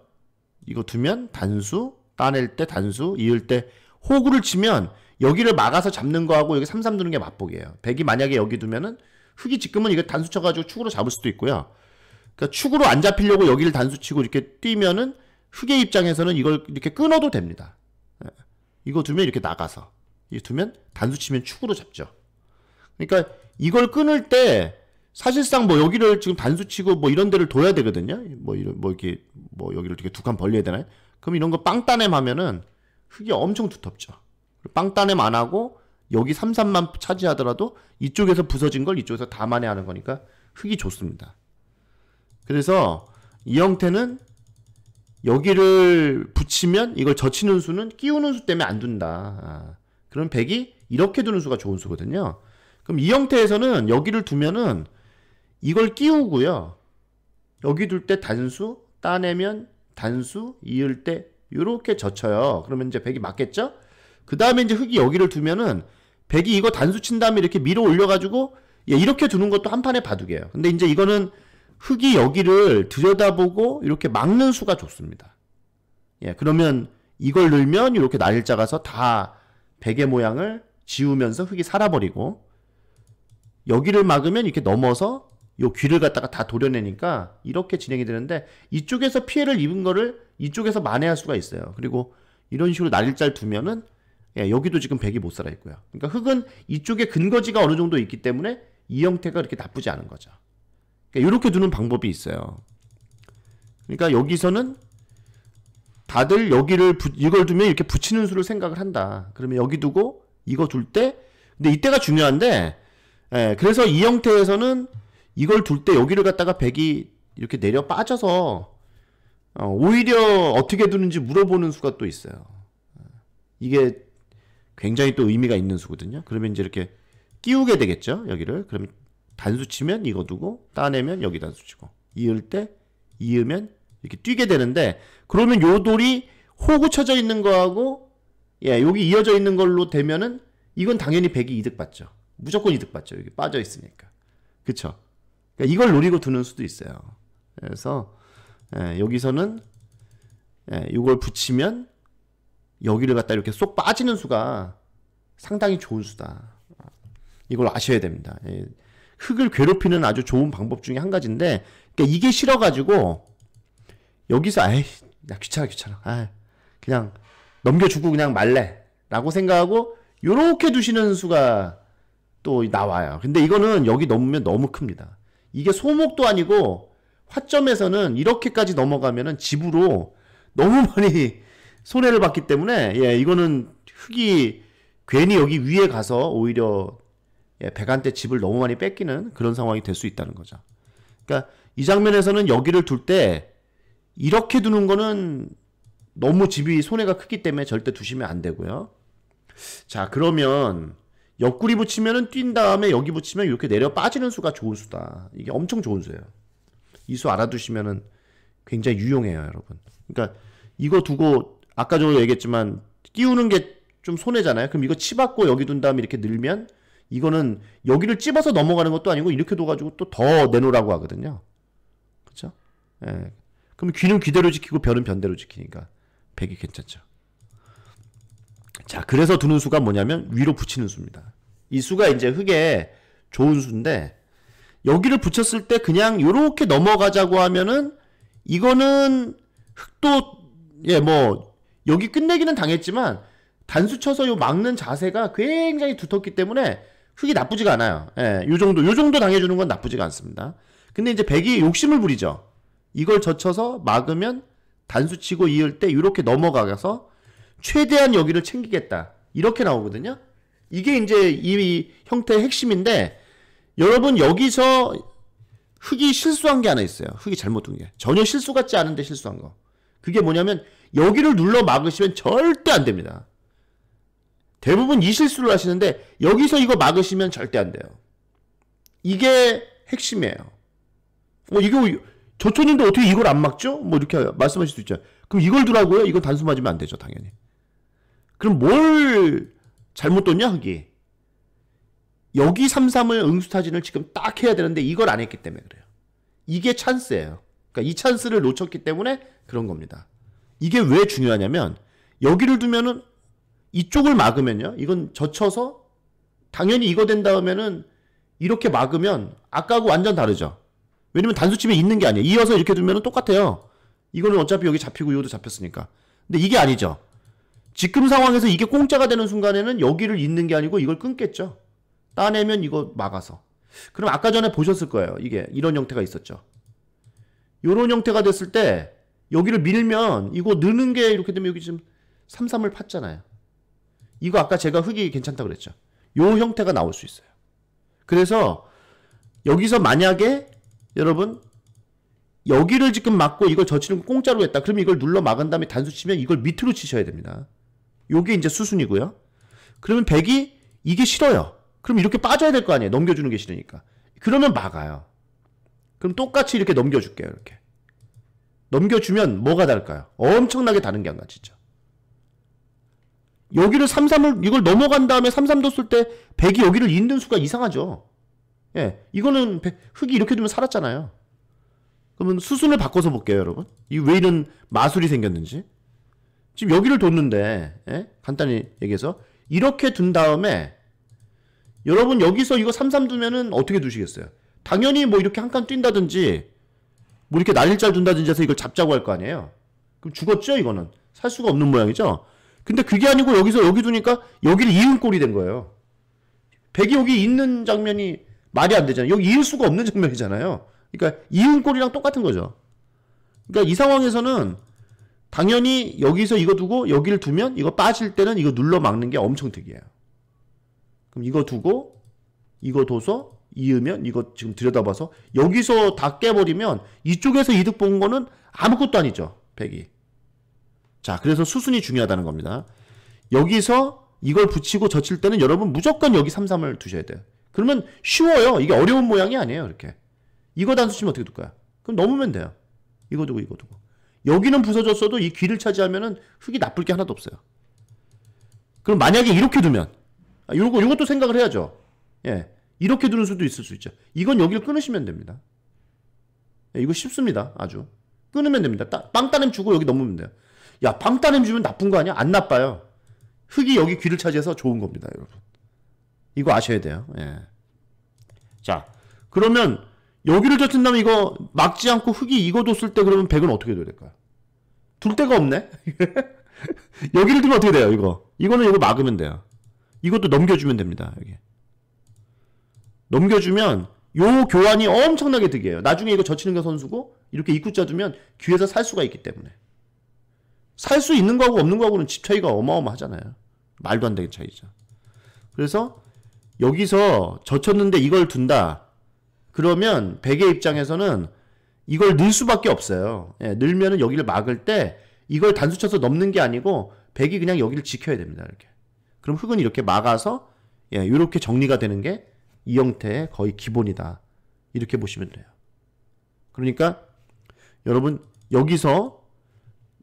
이거 두면 단수 따낼 때 단수 이을 때 호구를 치면 여기를 막아서 잡는 거하고 여기 삼삼 두는 게 맞보기예요. 백이 만약에 여기 두면은 흑이 지금은 이거 단수 쳐가지고 축으로 잡을 수도 있고요. 그러니까 축으로 안 잡히려고 여기를 단수 치고 이렇게 뛰면은 흑의 입장에서는 이걸 이렇게 끊어도 됩니다. 예. 이거 두면 이렇게 나가서 이거 두면 단수 치면 축으로 잡죠. 그러니까 이걸 끊을 때 사실상 뭐 여기를 지금 단수 치고 뭐 이런 데를 둬야 되거든요. 뭐 이런 뭐 이렇게 뭐 여기를 이렇게 두 칸 벌려야 되나요? 그럼 이런 거 빵따냄 하면은 흙이 엄청 두텁죠. 빵따냄 안 하고 여기 3, 3만 차지하더라도 이쪽에서 부서진 걸 이쪽에서 다 만회하는 거니까 흙이 좋습니다. 그래서 이 형태는 여기를 붙이면 이걸 젖히는 수는 끼우는 수 때문에 안 둔다. 아, 그럼 백이 이렇게 두는 수가 좋은 수거든요. 그럼 이 형태에서는 여기를 두면은 이걸 끼우고요. 여기 둘 때 단수, 따내면 단수, 이을 때 이렇게 젖혀요. 그러면 이제 백이 맞겠죠? 그 다음에 이제 흙이 여기를 두면은 백이 이거 단수 친 다음에 이렇게 밀어 올려가지고 예, 이렇게 두는 것도 한 판에 바둑이에요. 근데 이제 이거는 흙이 여기를 들여다보고 이렇게 막는 수가 좋습니다. 예, 그러면 이걸 늘면 이렇게 날짜 가서 다 백의 모양을 지우면서 흙이 살아버리고 여기를 막으면 이렇게 넘어서 요 귀를 갖다가 다 도려내니까 이렇게 진행이 되는데 이쪽에서 피해를 입은 거를 이쪽에서 만회할 수가 있어요. 그리고 이런 식으로 날일자를 두면은 예, 여기도 지금 백이 못 살아 있고요. 그러니까 흙은 이쪽에 근거지가 어느 정도 있기 때문에 이 형태가 이렇게 나쁘지 않은 거죠. 그러니까 이렇게 두는 방법이 있어요. 그러니까 여기서는 다들 여기를 부, 이걸 두면 이렇게 붙이는 수를 생각을 한다. 그러면 여기 두고 이거 둘 때 근데 이때가 중요한데 예, 그래서 이 형태에서는 이걸 둘 때 여기를 갖다가 백이 이렇게 내려 빠져서 어, 오히려 어떻게 두는지 물어보는 수가 또 있어요. 이게 굉장히 또 의미가 있는 수거든요. 그러면 이제 이렇게 끼우게 되겠죠. 여기를. 그럼 단수 치면 이거 두고 따내면 여기 단수 치고 이을 때 이으면 이렇게 뛰게 되는데 그러면 요 돌이 호구 쳐져 있는 거하고 예, 여기 이어져 있는 걸로 되면은 이건 당연히 1 0이 이득 받죠. 무조건 이득 받죠. 여기 빠져 있으니까. 그쵸? 그러니까 이걸 노리고 두는 수도 있어요. 그래서 예, 여기서는 예, 이걸 붙이면 여기를 갖다 이렇게 쏙 빠지는 수가 상당히 좋은 수다. 이걸 아셔야 됩니다. 예. 흙을 괴롭히는 아주 좋은 방법 중에 한 가지인데, 그러니까 이게 싫어가지고, 여기서, 에이, 나 귀찮아, 귀찮아. 아 그냥 넘겨주고 그냥 말래. 라고 생각하고, 요렇게 두시는 수가 또 나와요. 근데 이거는 여기 넘으면 너무 큽니다. 이게 소목도 아니고, 화점에서는 이렇게까지 넘어가면은 집으로 너무 많이 손해를 봤기 때문에 예, 이거는 흙이 괜히 여기 위에 가서 오히려 예, 백안대 집을 너무 많이 뺏기는 그런 상황이 될 수 있다는 거죠. 그러니까 이 장면에서는 여기를 둘 때 이렇게 두는 거는 너무 집이 손해가 크기 때문에 절대 두시면 안 되고요. 자 그러면 옆구리 붙이면은 뛴 다음에 여기 붙이면 이렇게 내려 빠지는 수가 좋은 수다. 이게 엄청 좋은 수예요. 이 수 알아두시면은 굉장히 유용해요, 여러분. 그러니까 이거 두고 아까 전에 얘기했지만 끼우는 게 좀 손해잖아요. 그럼 이거 치받고 여기 둔 다음에 이렇게 늘면 이거는 여기를 찝어서 넘어가는 것도 아니고 이렇게 둬가지고 또 더 내놓으라고 하거든요. 그쵸 예. 그럼 귀는 귀대로 지키고 별은 변대로 지키니까 1 0 0이 괜찮죠. 자, 그래서 두는 수가 뭐냐면 위로 붙이는 수입니다. 이 수가 이제 흙에 좋은 수인데 여기를 붙였을 때 그냥 요렇게 넘어가자고 하면은 이거는 흙도 예뭐 여기 끝내기는 당했지만 단수 쳐서 요 막는 자세가 굉장히 두텁기 때문에 흙이 나쁘지가 않아요. 예, 요 정도, 요 정도 당해주는 건 나쁘지가 않습니다. 근데 이제 백이 욕심을 부리죠. 이걸 젖혀서 막으면 단수 치고 이을 때 이렇게 넘어가서 최대한 여기를 챙기겠다. 이렇게 나오거든요. 이게 이제 이 형태의 핵심인데 여러분 여기서 흙이 실수한 게 하나 있어요. 흙이 잘못 둔 게. 전혀 실수 같지 않은데 실수한 거. 그게 뭐냐면 여기를 눌러 막으시면 절대 안 됩니다. 대부분 이 실수를 하시는데 여기서 이거 막으시면 절대 안 돼요. 이게 핵심이에요. 어, 이게 저초인도 어떻게 이걸 안 막죠? 뭐 이렇게 말씀하실 수 있죠. 그럼 이걸 두라고요? 이건 단수 맞으면 안 되죠, 당연히. 그럼 뭘 잘못 뒀냐, 여기? 여기 33을 응수타진을 지금 딱 해야 되는데 이걸 안 했기 때문에 그래요. 이게 찬스예요. 그러니까 이 찬스를 놓쳤기 때문에 그런 겁니다. 이게 왜 중요하냐면 여기를 두면은 이쪽을 막으면요. 이건 젖혀서 당연히 이거 된 다음에는 이렇게 막으면 아까하고 완전 다르죠. 왜냐면 단수집에 있는 게 아니에요. 이어서 이렇게 두면은 똑같아요. 이거는 어차피 여기 잡히고 이것도 잡혔으니까. 근데 이게 아니죠. 지금 상황에서 이게 공짜가 되는 순간에는 여기를 잇는 게 아니고 이걸 끊겠죠. 따내면 이거 막아서. 그럼 아까 전에 보셨을 거예요. 이게 이런 형태가 있었죠. 이런 형태가 됐을 때 여기를 밀면 이거 느는 게 이렇게 되면 여기 지금 3, 3을 팠잖아요. 이거 아까 제가 흙이 괜찮다고 그랬죠. 요 형태가 나올 수 있어요. 그래서 여기서 만약에 여러분 여기를 지금 막고 이걸 저치는 공짜로 했다. 그러면 이걸 눌러 막은 다음에 단수 치면 이걸 밑으로 치셔야 됩니다. 요게 이제 수순이고요. 그러면 백이 이게 싫어요. 그럼 이렇게 빠져야 될 거 아니에요. 넘겨주는 게 싫으니까. 그러면 막아요. 그럼 똑같이 이렇게 넘겨줄게요. 이렇게. 넘겨주면 뭐가 달까요 엄청나게 다른 게안 가지죠. 여기를 3, 3을 이걸 넘어간 다음에 3, 3도 쓸때 100이 여기를 잇는 수가 이상하죠. 예, 이거는 흙이 이렇게 두면 살았잖아요. 그러면 수순을 바꿔서 볼게요, 여러분. 이 왜 이런 마술이 생겼는지. 지금 여기를 뒀는데, 예? 간단히 얘기해서 이렇게 둔 다음에 여러분 여기서 이거 3, 3 두면은 어떻게 두시겠어요? 당연히 뭐 이렇게 한 칸 뛴다든지 뭐 이렇게 날일자를 준다든지 해서 이걸 잡자고 할 거 아니에요. 그럼 죽었죠, 이거는. 살 수가 없는 모양이죠? 근데 그게 아니고 여기서 여기 두니까 여기를 이은 꼴이 된 거예요. 백이 여기 있는 장면이 말이 안 되잖아요. 여기 이을 수가 없는 장면이잖아요. 그러니까 이은 꼴이랑 똑같은 거죠. 그러니까 이 상황에서는 당연히 여기서 이거 두고 여기를 두면 이거 빠질 때는 이거 눌러 막는 게 엄청 특이해요. 그럼 이거 두고 이거 둬서 이으면 이거 지금 들여다봐서 여기서 다 깨버리면 이쪽에서 이득 본 거는 아무것도 아니죠. 100이. 자, 그래서 수순이 중요하다는 겁니다. 여기서 이걸 붙이고 젖힐 때는 여러분 무조건 여기 33을 두셔야 돼요. 그러면 쉬워요. 이게 어려운 모양이 아니에요. 이렇게. 이거 단수치면 어떻게 둘까요? 그럼 넘으면 돼요. 이거 두고 이거 두고. 여기는 부서졌어도 이 귀를 차지하면은 흙이 나쁠 게 하나도 없어요. 그럼 만약에 이렇게 두면 아, 요거 요것도 생각을 해야죠. 예. 이렇게 두는 수도 있을 수 있죠. 이건 여기를 끊으시면 됩니다. 예, 이거 쉽습니다. 아주. 끊으면 됩니다. 따, 빵 따냄 주고 여기 넘으면 돼요. 야, 빵 따냄 주면 나쁜 거 아니야? 안 나빠요. 흙이 여기 귀를 차지해서 좋은 겁니다, 여러분. 이거 아셔야 돼요. 예. 자, 그러면 여기를 젖힌 다음 이거 막지 않고 흙이 익어뒀을 때 그러면 백은 어떻게 둬야 될까요? 둘 데가 없네? 여기를 두면 어떻게 돼요, 이거? 이거는 이거 막으면 돼요. 이것도 넘겨주면 됩니다, 여기. 넘겨주면 요 교환이 엄청나게 득이에요. 나중에 이거 저치는 게 선수고 이렇게 입구자 두면 귀에서 살 수가 있기 때문에 살 수 있는 거하고 없는 거하고는 집 차이가 어마어마하잖아요. 말도 안 되는 차이죠. 그래서 여기서 젖혔는데 이걸 둔다. 그러면 베개 입장에서는 이걸 늘 수밖에 없어요. 예, 늘면은 여기를 막을 때 이걸 단수쳐서 넘는 게 아니고 백이 그냥 여기를 지켜야 됩니다. 이렇게. 그럼 흙은 이렇게 막아서 예, 이렇게 정리가 되는 게이 형태의 거의 기본이다. 이렇게 보시면 돼요. 그러니까 여러분 여기서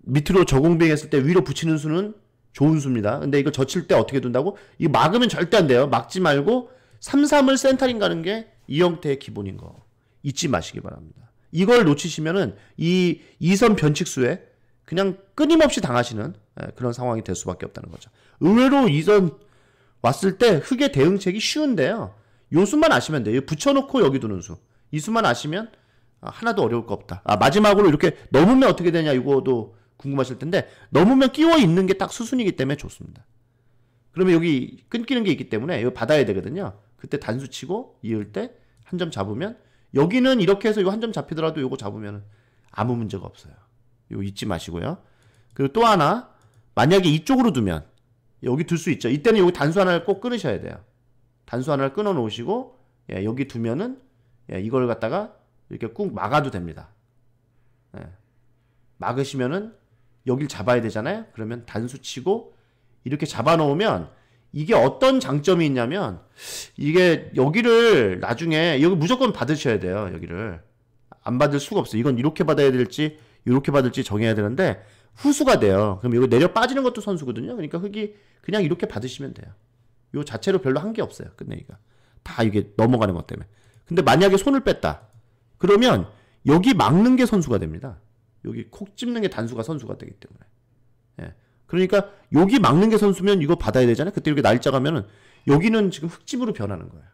밑으로 저공빙했을 때 위로 붙이는 수는 좋은 수입니다. 근데 이걸 젖힐 때 어떻게 둔다고? 이거 막으면 절대 안 돼요. 막지 말고 3, 3을 센터링 가는 게 이 형태의 기본인 거 잊지 마시기 바랍니다. 이걸 놓치시면은 이 2선 변칙수에 그냥 끊임없이 당하시는 예, 그런 상황이 될 수밖에 없다는 거죠. 의외로 이선 왔을 때 흙의 대응책이 쉬운데요. 요 수만 아시면 돼요. 붙여놓고 여기 두는 수. 이 수만 아시면 아, 하나도 어려울 거 없다. 아, 마지막으로 이렇게 넘으면 어떻게 되냐 이거도 궁금하실 텐데 넘으면 끼워 있는 게 딱 수순이기 때문에 좋습니다. 그러면 여기 끊기는 게 있기 때문에 이거 받아야 되거든요. 그때 단수 치고 이을 때 한 점 잡으면 여기는 이렇게 해서 이거 한점 잡히더라도 이거 잡으면 아무 문제가 없어요. 이거 잊지 마시고요. 그리고 또 하나 만약에 이쪽으로 두면 여기 둘 수 있죠. 이때는 여기 단수 하나를 꼭 끊으셔야 돼요. 단수 하나를 끊어 놓으시고 예, 여기 두면은 예, 이걸 갖다가 이렇게 꾹 막아도 됩니다. 예. 막으시면은 여길 잡아야 되잖아요. 그러면 단수 치고 이렇게 잡아 놓으면 이게 어떤 장점이 있냐면 이게 여기를 나중에 여기 무조건 받으셔야 돼요. 여기를 안 받을 수가 없어요. 이건 이렇게 받아야 될지 이렇게 받을지 정해야 되는데 후수가 돼요. 그럼 여기 내려 빠지는 것도 선수거든요. 그러니까 흙이 그냥 이렇게 받으시면 돼요. 요 자체로 별로 한 게 없어요. 끝내기가. 다 이게 넘어가는 것 때문에. 근데 만약에 손을 뺐다. 그러면 여기 막는 게 선수가 됩니다. 여기 콕 찝는 게 단수가 선수가 되기 때문에. 예. 그러니까 여기 막는 게 선수면 이거 받아야 되잖아요. 그때 이렇게 날짜 가면은 여기는 지금 흑집으로 변하는 거예요.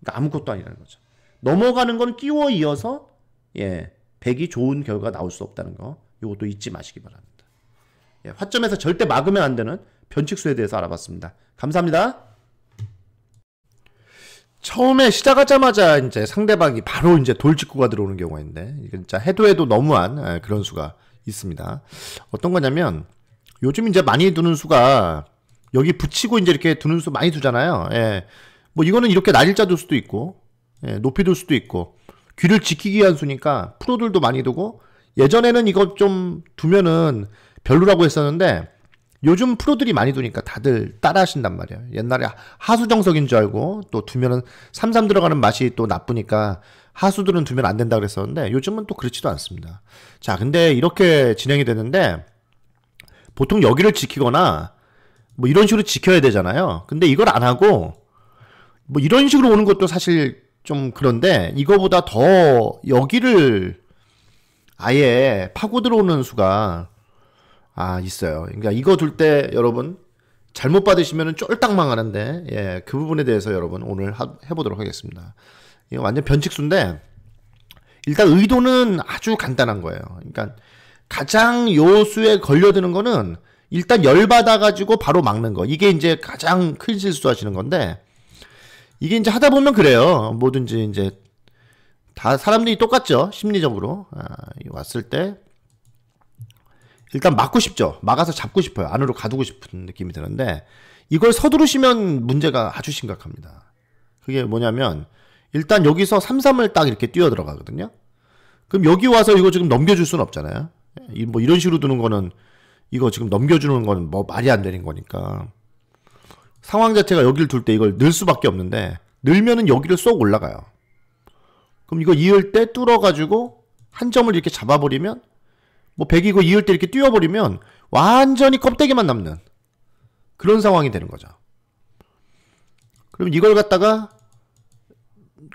그러니까 아무것도 아니라는 거죠. 넘어가는 건 끼워 이어서 예. 백이 좋은 결과가 나올 수 없다는 거. 이것도 잊지 마시기 바랍니다. 예, 화점에서 절대 막으면 안 되는 변칙수에 대해서 알아봤습니다. 감사합니다. 처음에 시작하자마자 이제 상대방이 바로 이제 돌직구가 들어오는 경우가 있는데 진짜 해도 해도 너무한 예, 그런 수가 있습니다. 어떤 거냐면 요즘 이제 많이 두는 수가 여기 붙이고 이제 이렇게 두는 수 많이 두잖아요. 예. 뭐 이거는 이렇게 날일자 둘 수도 있고 예, 높이 둘 수도 있고 귀를 지키기 위한 수니까 프로들도 많이 두고 예전에는 이거 좀 두면은 별로라고 했었는데 요즘 프로들이 많이 도니까 다들 따라 하신단 말이에요. 옛날에 하수정석인 줄 알고 또 두면은 삼삼 들어가는 맛이 또 나쁘니까 하수들은 두면 안 된다 그랬었는데 요즘은 또 그렇지도 않습니다. 자, 근데 이렇게 진행이 되는데 보통 여기를 지키거나 뭐 이런 식으로 지켜야 되잖아요. 근데 이걸 안 하고 뭐 이런 식으로 오는 것도 사실 좀 그런데 이거보다 더 여기를 아예 파고 들어오는 수가 아, 있어요. 그러니까 이거 둘 때 여러분 잘못 받으시면 쫄딱 망하는데, 예, 그 부분에 대해서 여러분 오늘 하, 해보도록 하겠습니다. 이거 완전 변칙수인데, 일단 의도는 아주 간단한 거예요. 그러니까 가장 요수에 걸려드는 거는 일단 열받아가지고 바로 막는 거. 이게 이제 가장 큰 실수하시는 건데, 이게 이제 하다 보면 그래요. 뭐든지 이제 다 사람들이 똑같죠. 심리적으로. 아, 왔을 때 일단 막고 싶죠. 막아서 잡고 싶어요. 안으로 가두고 싶은 느낌이 드는데 이걸 서두르시면 문제가 아주 심각합니다. 그게 뭐냐면 일단 여기서 삼삼을딱 이렇게 뛰어 들어가거든요. 그럼 여기 와서 이거 지금 넘겨줄 수는 없잖아요. 뭐 이런 식으로 두는 거는 이거 지금 넘겨주는 거는 뭐 말이 안 되는 거니까 상황 자체가 여기를 둘 때 이걸 늘 수밖에 없는데 늘면은 여기를 쏙 올라가요. 그럼 이거 이을 때 뚫어가지고 한 점을 이렇게 잡아버리면 뭐 100이고 2일 때 이렇게 뛰어버리면 완전히 껍데기만 남는 그런 상황이 되는 거죠. 그럼 이걸 갖다가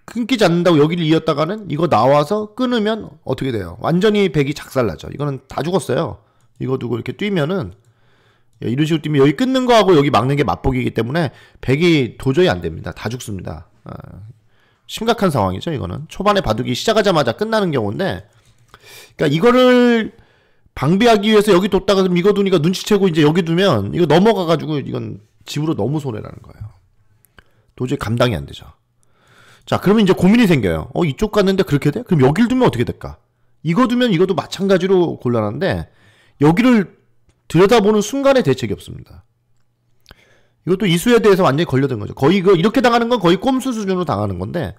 끊기지 않는다고 여기를 이었다가는 이거 나와서 끊으면 어떻게 돼요? 완전히 1 0 0이 작살나죠. 이거는 다 죽었어요. 이거 두고 이렇게 뛰면은 이런 식으로 뛰면 여기 끊는 거하고 여기 막는 게 맞보기이기 때문에 1 0 0이 도저히 안 됩니다. 다 죽습니다. 아, 심각한 상황이죠. 이거는 초반에 바둑이 시작하자마자 끝나는 경우인데, 그러니까 이거를 방비하기 위해서 여기 뒀다가 이거 두니까 눈치채고 이제 여기 두면 이거 넘어가가지고 이건 집으로 너무 손해라는 거예요. 도저히 감당이 안 되죠. 자, 그러면 이제 고민이 생겨요. 어, 이쪽 갔는데 그렇게 돼? 그럼 여길 두면 어떻게 될까? 이거 두면 이것도 마찬가지로 곤란한데 여기를 들여다보는 순간에 대책이 없습니다. 이것도 이수에 대해서 완전히 걸려든 거죠. 거의 그 이렇게 당하는 건 거의 꼼수 수준으로 당하는 건데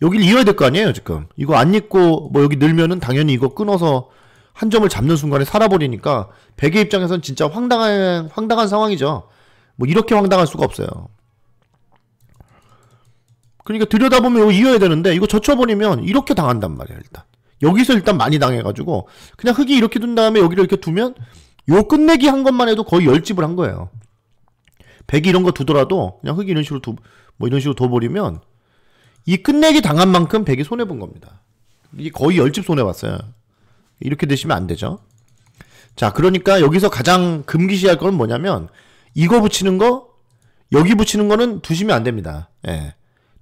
여길 이어야 될 거 아니에요 지금 이거 안 입고 뭐 여기 늘면은 당연히 이거 끊어서 한 점을 잡는 순간에 살아버리니까 백의 입장에선 진짜 황당한 황당한 상황이죠. 뭐 이렇게 황당할 수가 없어요. 그러니까 들여다보면 이거 이어야 되는데 이거 젖혀버리면 이렇게 당한단 말이에요. 일단 여기서 일단 많이 당해가지고 그냥 흙이 이렇게 둔 다음에 여기를 이렇게 두면 요 끝내기 한 것만 해도 거의 열집을 한 거예요. 백이 이런 거 두더라도 그냥 흙이 이런 식으로 두 뭐 이런 식으로 둬버리면 이 끝내기 당한 만큼 백이 손해 본 겁니다. 이게 거의 열 집 손해 봤어요. 이렇게 되시면 안 되죠. 자, 그러니까 여기서 가장 금기시할 건 뭐냐면 이거 붙이는 거 여기 붙이는 거는 두시면 안 됩니다. 예.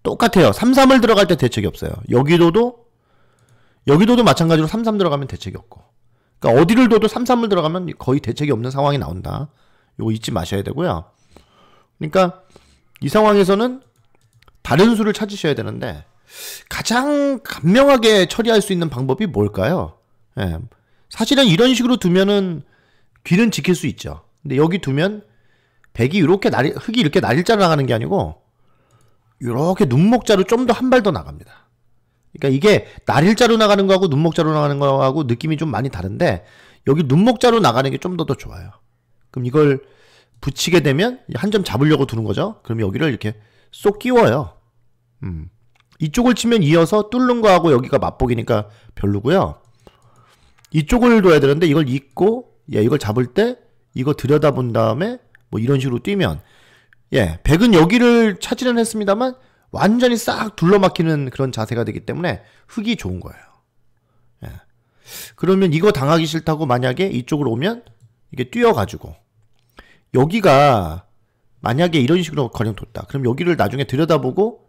똑같아요. 3, 3을 들어갈 때 대책이 없어요. 여기도도 여기도도 마찬가지로 3, 3 들어가면 대책이 없고. 그러니까 어디를 둬도 3, 3을 들어가면 거의 대책이 없는 상황이 나온다. 이거 잊지 마셔야 되고요. 그러니까 이 상황에서는 다른 수를 찾으셔야 되는데 가장 간명하게 처리할 수 있는 방법이 뭘까요? 예. 사실은 이런 식으로 두면은 귀는 지킬 수 있죠. 근데 여기 두면 백이 이렇게 날 흙이 이렇게 날일자로 나가는 게 아니고 이렇게 눈목자로 좀 더 한 발 더 나갑니다. 그러니까 이게 날일자로 나가는 거하고 눈목자로 나가는 거하고 느낌이 좀 많이 다른데 여기 눈목자로 나가는 게 좀 더더 더 좋아요. 그럼 이걸 붙이게 되면 한 점 잡으려고 두는 거죠. 그럼 여기를 이렇게 쏙 끼워요. 음. 이쪽을 치면 이어서 뚫는 거하고 여기가 맛보기니까 별로고요. 이쪽을 둬야 되는데 이걸 잊고 예, 이걸 잡을 때 이거 들여다본 다음에 뭐 이런 식으로 뛰면 예, 백은 여기를 차지는 했습니다만 완전히 싹 둘러막히는 그런 자세가 되기 때문에 흙이 좋은 거예요. 예. 그러면 이거 당하기 싫다고 만약에 이쪽으로 오면 이게 뛰어가지고 여기가 만약에 이런 식으로 가령 뒀다. 그럼 여기를 나중에 들여다보고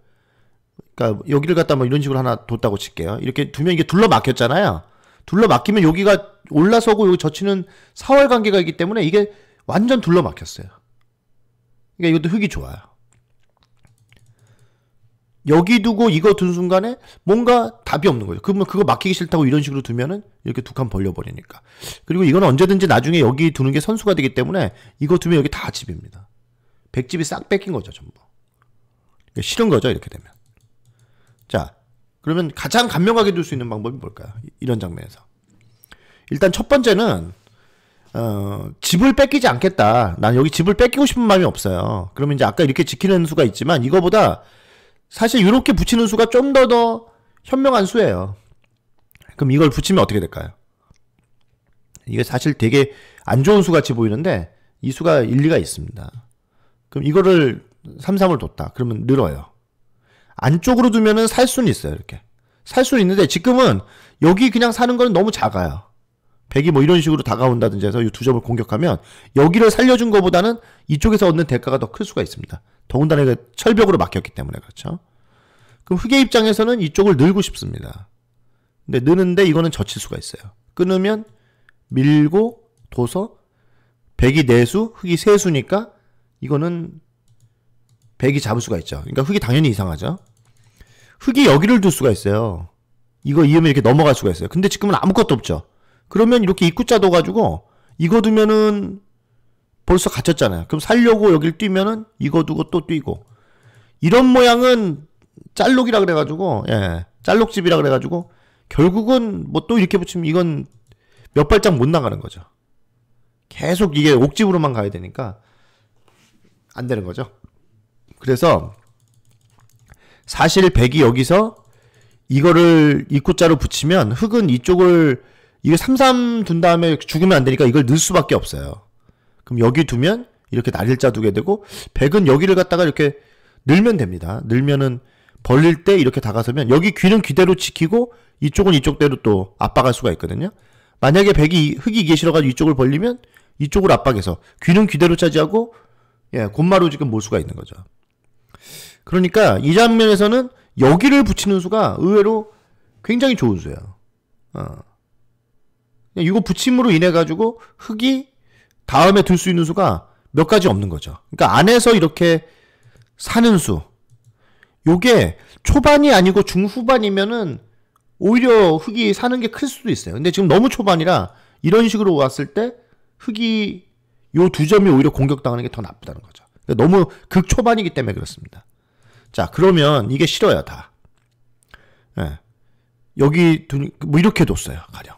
그러니까 여기를 갖다 뭐 이런 식으로 하나 뒀다고 칠게요. 이렇게 두면 이게 둘러막혔잖아요. 둘러막히면 여기가 올라서고 여기 젖히는 사월 관계가 있기 때문에 이게 완전 둘러막혔어요. 그러니까 이것도 흙이 좋아요. 여기 두고 이거 둔 순간에 뭔가 답이 없는 거죠. 그러면 그거 막히기 싫다고 이런 식으로 두면은 이렇게 두 칸 벌려버리니까. 그리고 이건 언제든지 나중에 여기 두는 게 선수가 되기 때문에 이거 두면 여기 다 집입니다. 백집이 싹 뺏긴 거죠, 전부. 그러니까 싫은 거죠, 이렇게 되면. 자, 그러면 가장 감명하게 될 수 있는 방법이 뭘까요? 이런 장면에서. 일단 첫 번째는 어, 집을 뺏기지 않겠다. 난 여기 집을 뺏기고 싶은 마음이 없어요. 그러면 이제 아까 이렇게 지키는 수가 있지만 이거보다 사실 이렇게 붙이는 수가 좀 더더 더 현명한 수예요. 그럼 이걸 붙이면 어떻게 될까요? 이게 사실 되게 안 좋은 수 같이 보이는데 이 수가 일리가 있습니다. 그럼 이거를 삼삼을 뒀다. 그러면 늘어요. 안쪽으로 두면은 살 수는 있어요, 이렇게. 살 수는 있는데 지금은 여기 그냥 사는 거는 너무 작아요. 백이 뭐 이런 식으로 다가온다든지 해서 이 두 점을 공격하면 여기를 살려준 것보다는 이쪽에서 얻는 대가가 더 클 수가 있습니다. 더군다나 이거 철벽으로 막혔기 때문에 그렇죠. 그럼 흑의 입장에서는 이쪽을 늘고 싶습니다. 근데 느는데 이거는 젖힐 수가 있어요. 끊으면 밀고 도서 백이 내수 네 흑이 세수니까 이거는 백이 잡을 수가 있죠. 그러니까 흙이 당연히 이상하죠. 흙이 여기를 둘 수가 있어요. 이거 이으면 이렇게 넘어갈 수가 있어요. 근데 지금은 아무것도 없죠. 그러면 이렇게 입구자 둬가지고 이거 두면은 벌써 갇혔잖아요. 그럼 살려고 여길 뛰면은 이거 두고 또 뛰고 이런 모양은 짤록이라 그래가지고 예 짤록집이라 그래가지고 결국은 뭐 또 이렇게 붙이면 이건 몇 발짝 못 나가는 거죠. 계속 이게 옥집으로만 가야 되니까 안 되는 거죠. 그래서 사실 백이 여기서 이거를 입구자로 붙이면 흙은 이쪽을 이게 삼삼 둔 다음에 죽으면 안 되니까 이걸 넣을 수밖에 없어요. 그럼 여기 두면 이렇게 날일자 두게 되고 백은 여기를 갖다가 이렇게 늘면 됩니다. 늘면은 벌릴 때 이렇게 다가서면 여기 귀는 귀대로 지키고 이쪽은 이쪽대로 또 압박할 수가 있거든요. 만약에 백이 흙이 이게 싫어가지고 이쪽을 벌리면 이쪽을 압박해서 귀는 귀대로 차지하고 예 곤마로 지금 몰 수가 있는 거죠. 그러니까 이 장면에서는 여기를 붙이는 수가 의외로 굉장히 좋은 수예요. 어. 이거 붙임으로 인해 가지고 흙이 다음에 들 수 있는 수가 몇 가지 없는 거죠. 그러니까 안에서 이렇게 사는 수. 요게 초반이 아니고 중후반이면은 오히려 흙이 사는 게 클 수도 있어요. 근데 지금 너무 초반이라 이런 식으로 왔을 때 흙이 요 두 점이 오히려 공격당하는 게 더 나쁘다는 거죠. 그러니까 너무 극초반이기 때문에 그렇습니다. 자, 그러면 이게 싫어요, 다. 예. 여기, 두, 뭐 이렇게 뒀어요, 가령.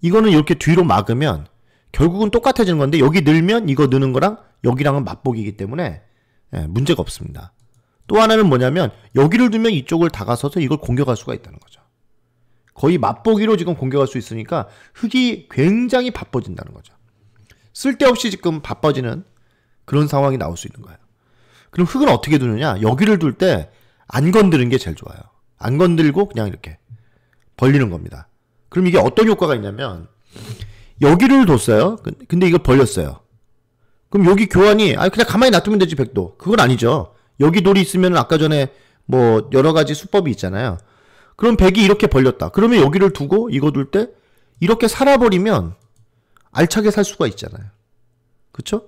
이거는 이렇게 뒤로 막으면 결국은 똑같아지는 건데 여기 늘면 이거 느는 거랑 여기랑은 맞보기이기 때문에 예, 문제가 없습니다. 또 하나는 뭐냐면 여기를 두면 이쪽을 다가서서 이걸 공격할 수가 있다는 거죠. 거의 맛보기로 지금 공격할 수 있으니까 흙이 굉장히 바빠진다는 거죠. 쓸데없이 지금 바빠지는 그런 상황이 나올 수 있는 거예요. 그럼 흙은 어떻게 두느냐? 여기를 둘 때 안 건드는 게 제일 좋아요. 안 건들고 그냥 이렇게 벌리는 겁니다. 그럼 이게 어떤 효과가 있냐면 여기를 뒀어요. 근데 이거 벌렸어요. 그럼 여기 교환이 아 그냥 가만히 놔두면 되지 백도. 그건 아니죠. 여기 돌이 있으면 아까 전에 뭐 여러 가지 수법이 있잖아요. 그럼 백이 이렇게 벌렸다. 그러면 여기를 두고 이거 둘 때 이렇게 살아버리면 알차게 살 수가 있잖아요. 그쵸?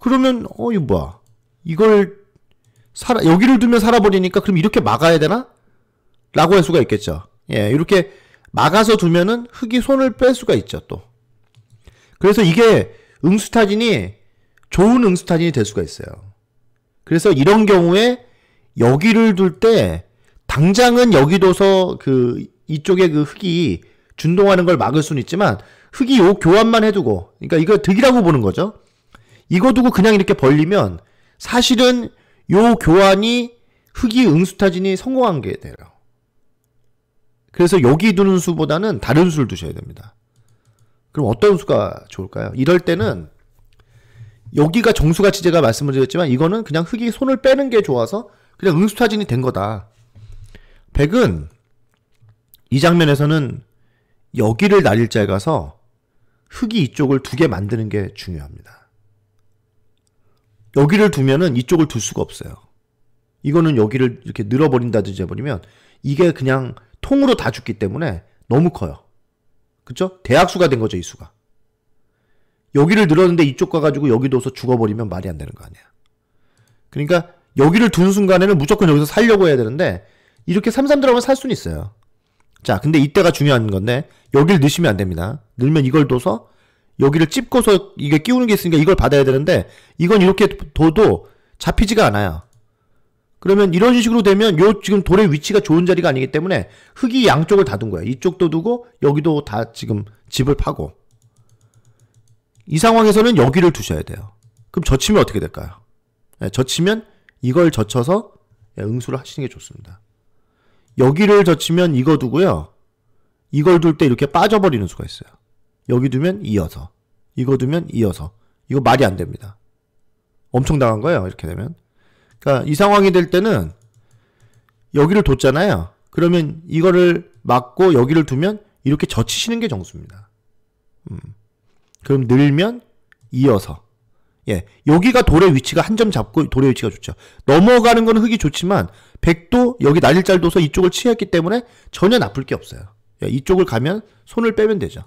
그러면 어 이거 뭐야? 이걸 살아 여기를 두면 살아버리니까 그럼 이렇게 막아야 되나? 라고 할 수가 있겠죠. 예, 이렇게 막아서 두면은 흙이 손을 뺄 수가 있죠, 또. 그래서 이게 응수타진이 좋은 응수타진이 될 수가 있어요. 그래서 이런 경우에 여기를 둘 때 당장은 여기 둬서 그 이쪽에 그 흙이 준동하는 걸 막을 수는 있지만 흙이 요 교환만 해두고 그러니까 이거 득이라고 보는 거죠. 이거 두고 그냥 이렇게 벌리면 사실은 요 교환이 흑이 응수타진이 성공한 게 돼요. 그래서 여기 두는 수보다는 다른 수를 두셔야 됩니다. 그럼 어떤 수가 좋을까요? 이럴 때는 여기가 정수가치 제가 말씀을 드렸지만 이거는 그냥 흑이 손을 빼는 게 좋아서 그냥 응수타진이 된 거다. 백은 이 장면에서는 여기를 날일자에 가서 흑이 이쪽을 두 개 만드는 게 중요합니다. 여기를 두면은 이쪽을 둘 수가 없어요. 이거는 여기를 이렇게 늘어버린다든지 해버리면 이게 그냥 통으로 다 죽기 때문에 너무 커요. 그쵸? 대학수가 된 거죠, 이 수가. 여기를 늘었는데 이쪽 가가지고 여기 도서 죽어버리면 말이 안 되는 거 아니야. 그러니까 여기를 둔 순간에는 무조건 여기서 살려고 해야 되는데 이렇게 삼삼 들어가면 살 수는 있어요. 자, 근데 이때가 중요한 건데 여기를 넣으시면 안 됩니다. 넣으면 이걸 둬서 여기를 찝고서 이게 끼우는 게 있으니까 이걸 받아야 되는데 이건 이렇게 둬도 잡히지가 않아요. 그러면 이런 식으로 되면 요 지금 돌의 위치가 좋은 자리가 아니기 때문에 흙이 양쪽을 다 둔 거야. 이쪽도 두고 여기도 다 지금 집을 파고 이 상황에서는 여기를 두셔야 돼요. 그럼 젖히면 어떻게 될까요? 네, 젖히면 이걸 젖혀서 예, 응수를 하시는 게 좋습니다. 여기를 젖히면 이거 두고요. 이걸 둘 때 이렇게 빠져버리는 수가 있어요. 여기 두면 이어서. 이거 두면 이어서. 이거 말이 안 됩니다. 엄청 당한 거예요. 이렇게 되면. 그러니까 이 상황이 될 때는 여기를 뒀잖아요. 그러면 이거를 막고 여기를 두면 이렇게 젖히시는 게 정수입니다. 음. 그럼 늘면 이어서. 예. 여기가 돌의 위치가 한 점 잡고 돌의 위치가 좋죠. 넘어가는 건 흙이 좋지만 백도 여기 날릴 잘 둬서 이쪽을 취했기 때문에 전혀 나쁠 게 없어요. 예, 이쪽을 가면 손을 빼면 되죠.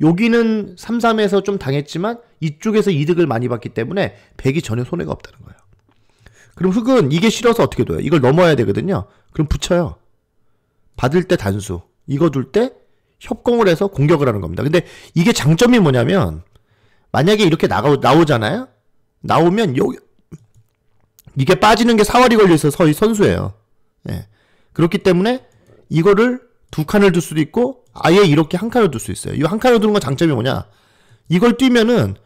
여기는 3, 3에서 좀 당했지만 이쪽에서 이득을 많이 봤기 때문에 100이 전혀 손해가 없다는 거예요. 그럼 흙은 이게 싫어서 어떻게 둬요? 이걸 넘어야 되거든요. 그럼 붙여요. 받을 때 단수, 이거 둘 때 협공을 해서 공격을 하는 겁니다. 근데 이게 장점이 뭐냐면 만약에 이렇게 나가, 나오잖아요? 나오면 여기 이게 빠지는 게 4월이 걸려서 선수예요. 네. 그렇기 때문에 이거를 두 칸을 둘 수도 있고 아예 이렇게 한 칸을 둘 수 있어요. 이 한 칸을 두는 건 장점이 뭐냐? 이걸 뛰면은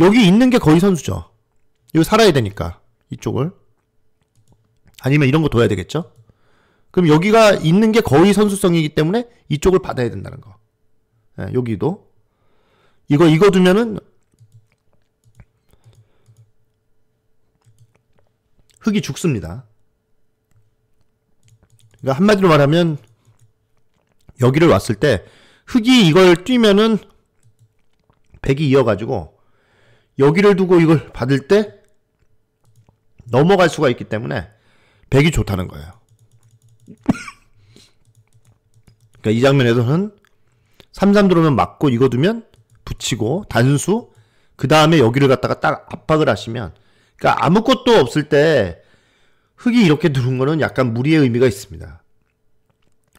여기 있는 게 거의 선수죠. 이거 살아야 되니까 이쪽을 아니면 이런 거 둬야 되겠죠? 그럼 여기가 있는 게 거의 선수성이기 때문에 이쪽을 받아야 된다는 거. 네, 여기도 이거 이거 두면은 흙이 죽습니다. 그러니까 한마디로 말하면 여기를 왔을 때흙이 이걸 뛰면은 백이 이어가지고 여기를 두고 이걸 받을 때 넘어갈 수가 있기 때문에 백이 좋다는 거예요. 그러니까 이 장면에서는 3-3 들어오면 맞고 이거 두면 붙이고 단수 그 다음에 여기를 갖다가 딱 압박을 하시면 그러니까 아무것도 없을 때 흙이 이렇게 누른 거는 약간 무리의 의미가 있습니다.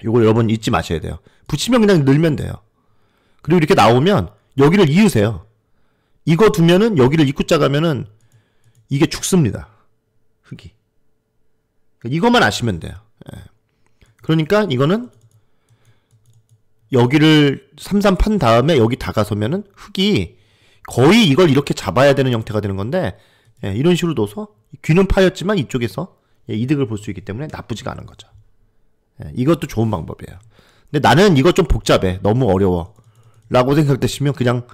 이걸 여러분 잊지 마셔야 돼요. 붙이면 그냥 늘면 돼요. 그리고 이렇게 나오면 여기를 이으세요. 이거 두면은 여기를 입구자 가면은 이게 죽습니다. 흙이. 그러니까 이것만 아시면 돼요. 예. 그러니까 이거는 여기를 삼삼 판 다음에 여기 다가서면은 흙이 거의 이걸 이렇게 잡아야 되는 형태가 되는 건데 예, 이런 식으로 둬서 귀는 파였지만 이쪽에서 예, 이득을 볼 수 있기 때문에 나쁘지가 않은 거죠. 예, 이것도 좋은 방법이에요. 근데 나는 이거 좀 복잡해. 너무 어려워. 라고 생각되시면 그냥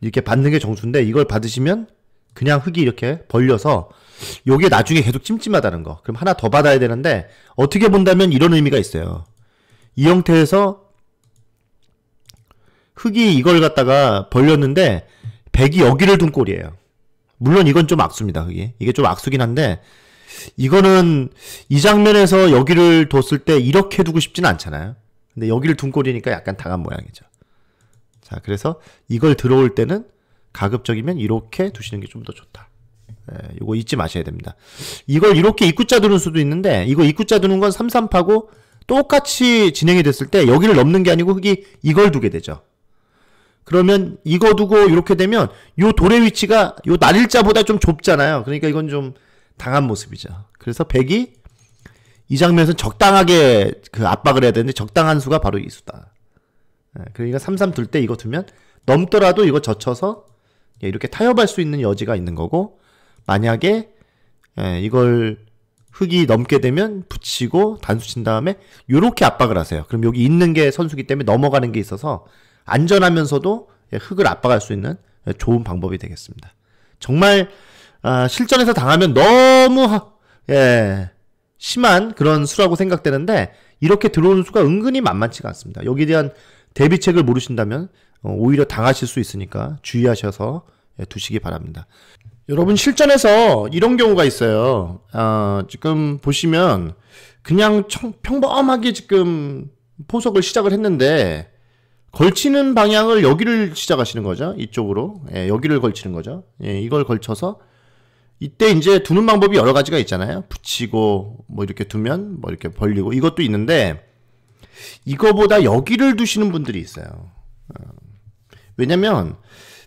이렇게 받는 게 정수인데 이걸 받으시면 그냥 흙이 이렇게 벌려서 요게 나중에 계속 찜찜하다는 거. 그럼 하나 더 받아야 되는데 어떻게 본다면 이런 의미가 있어요. 이 형태에서 흙이 이걸 갖다가 벌렸는데 백이 여기를 둔 꼴이에요. 물론 이건 좀 악수입니다. 흙이. 이게 좀 악수긴 한데 이거는 이 장면에서 여기를 뒀을 때 이렇게 두고 싶진 않잖아요. 근데 여기를 둔 꼴이니까 약간 당한 모양이죠. 자, 그래서 이걸 들어올 때는 가급적이면 이렇게 두시는 게 좀 더 좋다. 예, 이거 잊지 마셔야 됩니다. 이걸 이렇게 입구자 두는 수도 있는데 이거 입구자 두는 건삼삼파고 똑같이 진행이 됐을 때 여기를 넘는 게 아니고 흙이 이걸 두게 되죠. 그러면 이거 두고 이렇게 되면 요 돌의 위치가 요 날일자보다 좀 좁잖아요. 그러니까 이건 좀 당한 모습이죠. 그래서 백이 이 장면에서 적당하게 그 압박을 해야 되는데 적당한 수가 바로 이 수다. 예, 그러니까 3-3 2때 이거 두면 넘더라도 이거 젖혀서 예, 이렇게 타협할 수 있는 여지가 있는 거고 만약에 예, 이걸 흙이 넘게 되면 붙이고 단수 친 다음에 이렇게 압박을 하세요. 그럼 여기 있는 게 선수기 때문에 넘어가는 게 있어서 안전하면서도 흙을 압박할 수 있는 좋은 방법이 되겠습니다. 정말 아, 실전에서 당하면 너무 하, 예, 심한 그런 수라고 생각되는데 이렇게 들어오는 수가 은근히 만만치가 않습니다. 여기에 대한 대비책을 모르신다면 어, 오히려 당하실 수 있으니까 주의하셔서 예, 두시기 바랍니다. 여러분 실전에서 이런 경우가 있어요. 어, 지금 보시면 그냥 청, 평범하게 지금 포석을 시작을 했는데 걸치는 방향을 여기를 시작하시는 거죠. 이쪽으로 예, 여기를 걸치는 거죠. 예, 이걸 걸쳐서 이때 이제 두는 방법이 여러 가지가 있잖아요. 붙이고 뭐 이렇게 두면 뭐 이렇게 벌리고 이것도 있는데 이거보다 여기를 두시는 분들이 있어요. 어. 왜냐면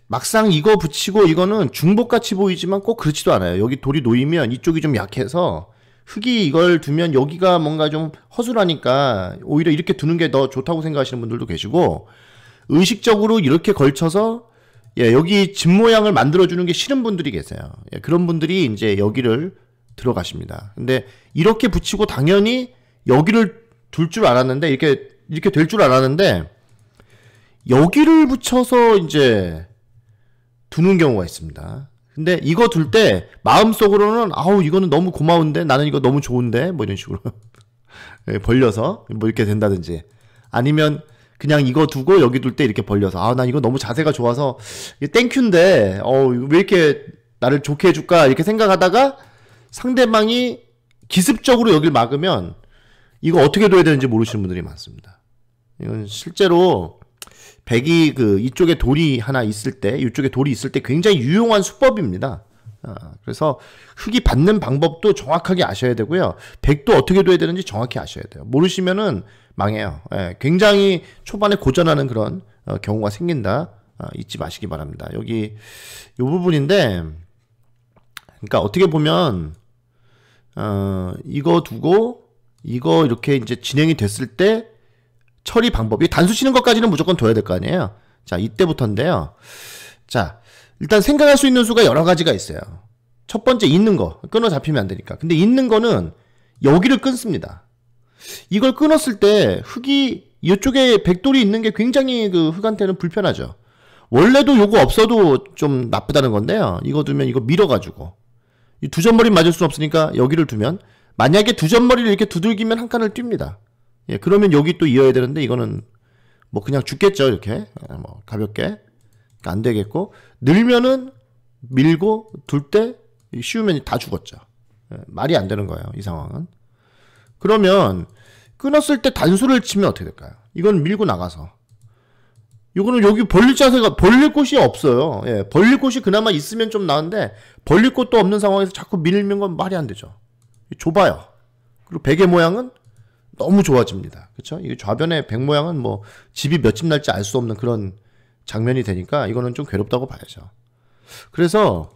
막상 이거 붙이고 이거는 중복같이 보이지만 꼭 그렇지도 않아요. 여기 돌이 놓이면 이쪽이 좀 약해서 흙이 이걸 두면 여기가 뭔가 좀 허술하니까 오히려 이렇게 두는 게 더 좋다고 생각하시는 분들도 계시고 의식적으로 이렇게 걸쳐서 예, 여기 집 모양을 만들어주는 게 싫은 분들이 계세요. 예, 그런 분들이 이제 여기를 들어가십니다. 근데 이렇게 붙이고 당연히 여기를 둘 줄 알았는데, 이렇게, 이렇게 될 줄 알았는데, 여기를 붙여서 이제 두는 경우가 있습니다. 근데 이거 둘 때 마음속으로는 아우 이거는 너무 고마운데 나는 이거 너무 좋은데 뭐 이런 식으로 예, 벌려서 뭐 이렇게 된다든지 아니면 그냥 이거 두고 여기 둘 때 이렇게 벌려서 아 난 이거 너무 자세가 좋아서 땡큐인데 어왜 이렇게 나를 좋게 해줄까 이렇게 생각하다가 상대방이 기습적으로 여길 막으면 이거 어떻게 둬야 되는지 모르시는 분들이 많습니다. 이건 실제로 백이 그 이쪽에 돌이 하나 있을 때 이쪽에 돌이 있을 때 굉장히 유용한 수법입니다. 아, 그래서 흙이 받는 방법도 정확하게 아셔야 되고요. 백도 어떻게 둬야 되는지 정확히 아셔야 돼요. 모르시면은 망해요. 예, 굉장히 초반에 고전하는 그런 어, 경우가 생긴다. 어, 잊지 마시기 바랍니다. 여기 이 부분인데, 그러니까 어떻게 보면 어, 이거 두고 이거 이렇게 이제 진행이 됐을 때 처리 방법이 단수 치는 것까지는 무조건 둬야 될 거 아니에요. 자 이때부터인데요. 자 일단 생각할 수 있는 수가 여러 가지가 있어요. 첫 번째 있는 거 끊어 잡히면 안 되니까. 근데 있는 거는 여기를 끊습니다. 이걸 끊었을 때 흙이 이쪽에 백돌이 있는 게 굉장히 그 흙한테는 불편하죠. 원래도 요거 없어도 좀 나쁘다는 건데요. 이거 두면 이거 밀어가지고 두 점머리 맞을 수 없으니까 여기를 두면 만약에 두 점머리를 이렇게 두들기면 한 칸을 뜁니다. 예, 그러면 여기 또 이어야 되는데 이거는 뭐 그냥 죽겠죠 이렇게 예, 뭐 가볍게 그러니까 안 되겠고 늘면은 밀고 둘 때 쉬우면 다 죽었죠. 예, 말이 안 되는 거예요 이 상황은. 그러면 끊었을 때 단수를 치면 어떻게 될까요? 이건 밀고 나가서 이거는 여기 벌릴 자세가 벌릴 곳이 없어요. 예, 벌릴 곳이 그나마 있으면 좀 나은데 벌릴 곳도 없는 상황에서 자꾸 밀면 건 말이 안 되죠. 좁아요. 그리고 베개 모양은 너무 좋아집니다. 그렇죠? 이 좌변의 백 모양은 뭐 집이 몇 집 날지 알 수 없는 그런 장면이 되니까 이거는 좀 괴롭다고 봐야죠. 그래서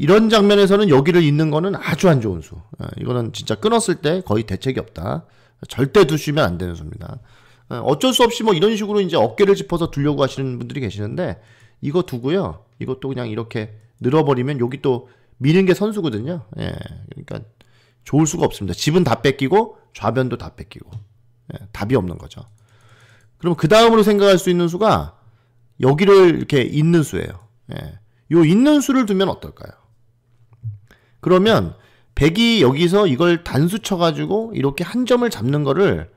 이런 장면에서는 여기를 잇는 거는 아주 안 좋은 수. 아, 이거는 진짜 끊었을 때 거의 대책이 없다. 절대 두시면 안 되는 수입니다. 아, 어쩔 수 없이 뭐 이런 식으로 이제 어깨를 짚어서 두려고 하시는 분들이 계시는데 이거 두고요. 이것도 그냥 이렇게 늘어버리면 여기 또 미는 게 선수거든요. 예. 그러니까 좋을 수가 없습니다. 집은 다 뺏기고 좌변도 다 뺏기고 예, 답이 없는 거죠. 그럼 그 다음으로 생각할 수 있는 수가 여기를 이렇게 있는 수예요. 예. 요 있는 수를 두면 어떨까요? 그러면 백이 여기서 이걸 단수 쳐가지고 이렇게 한 점을 잡는 거를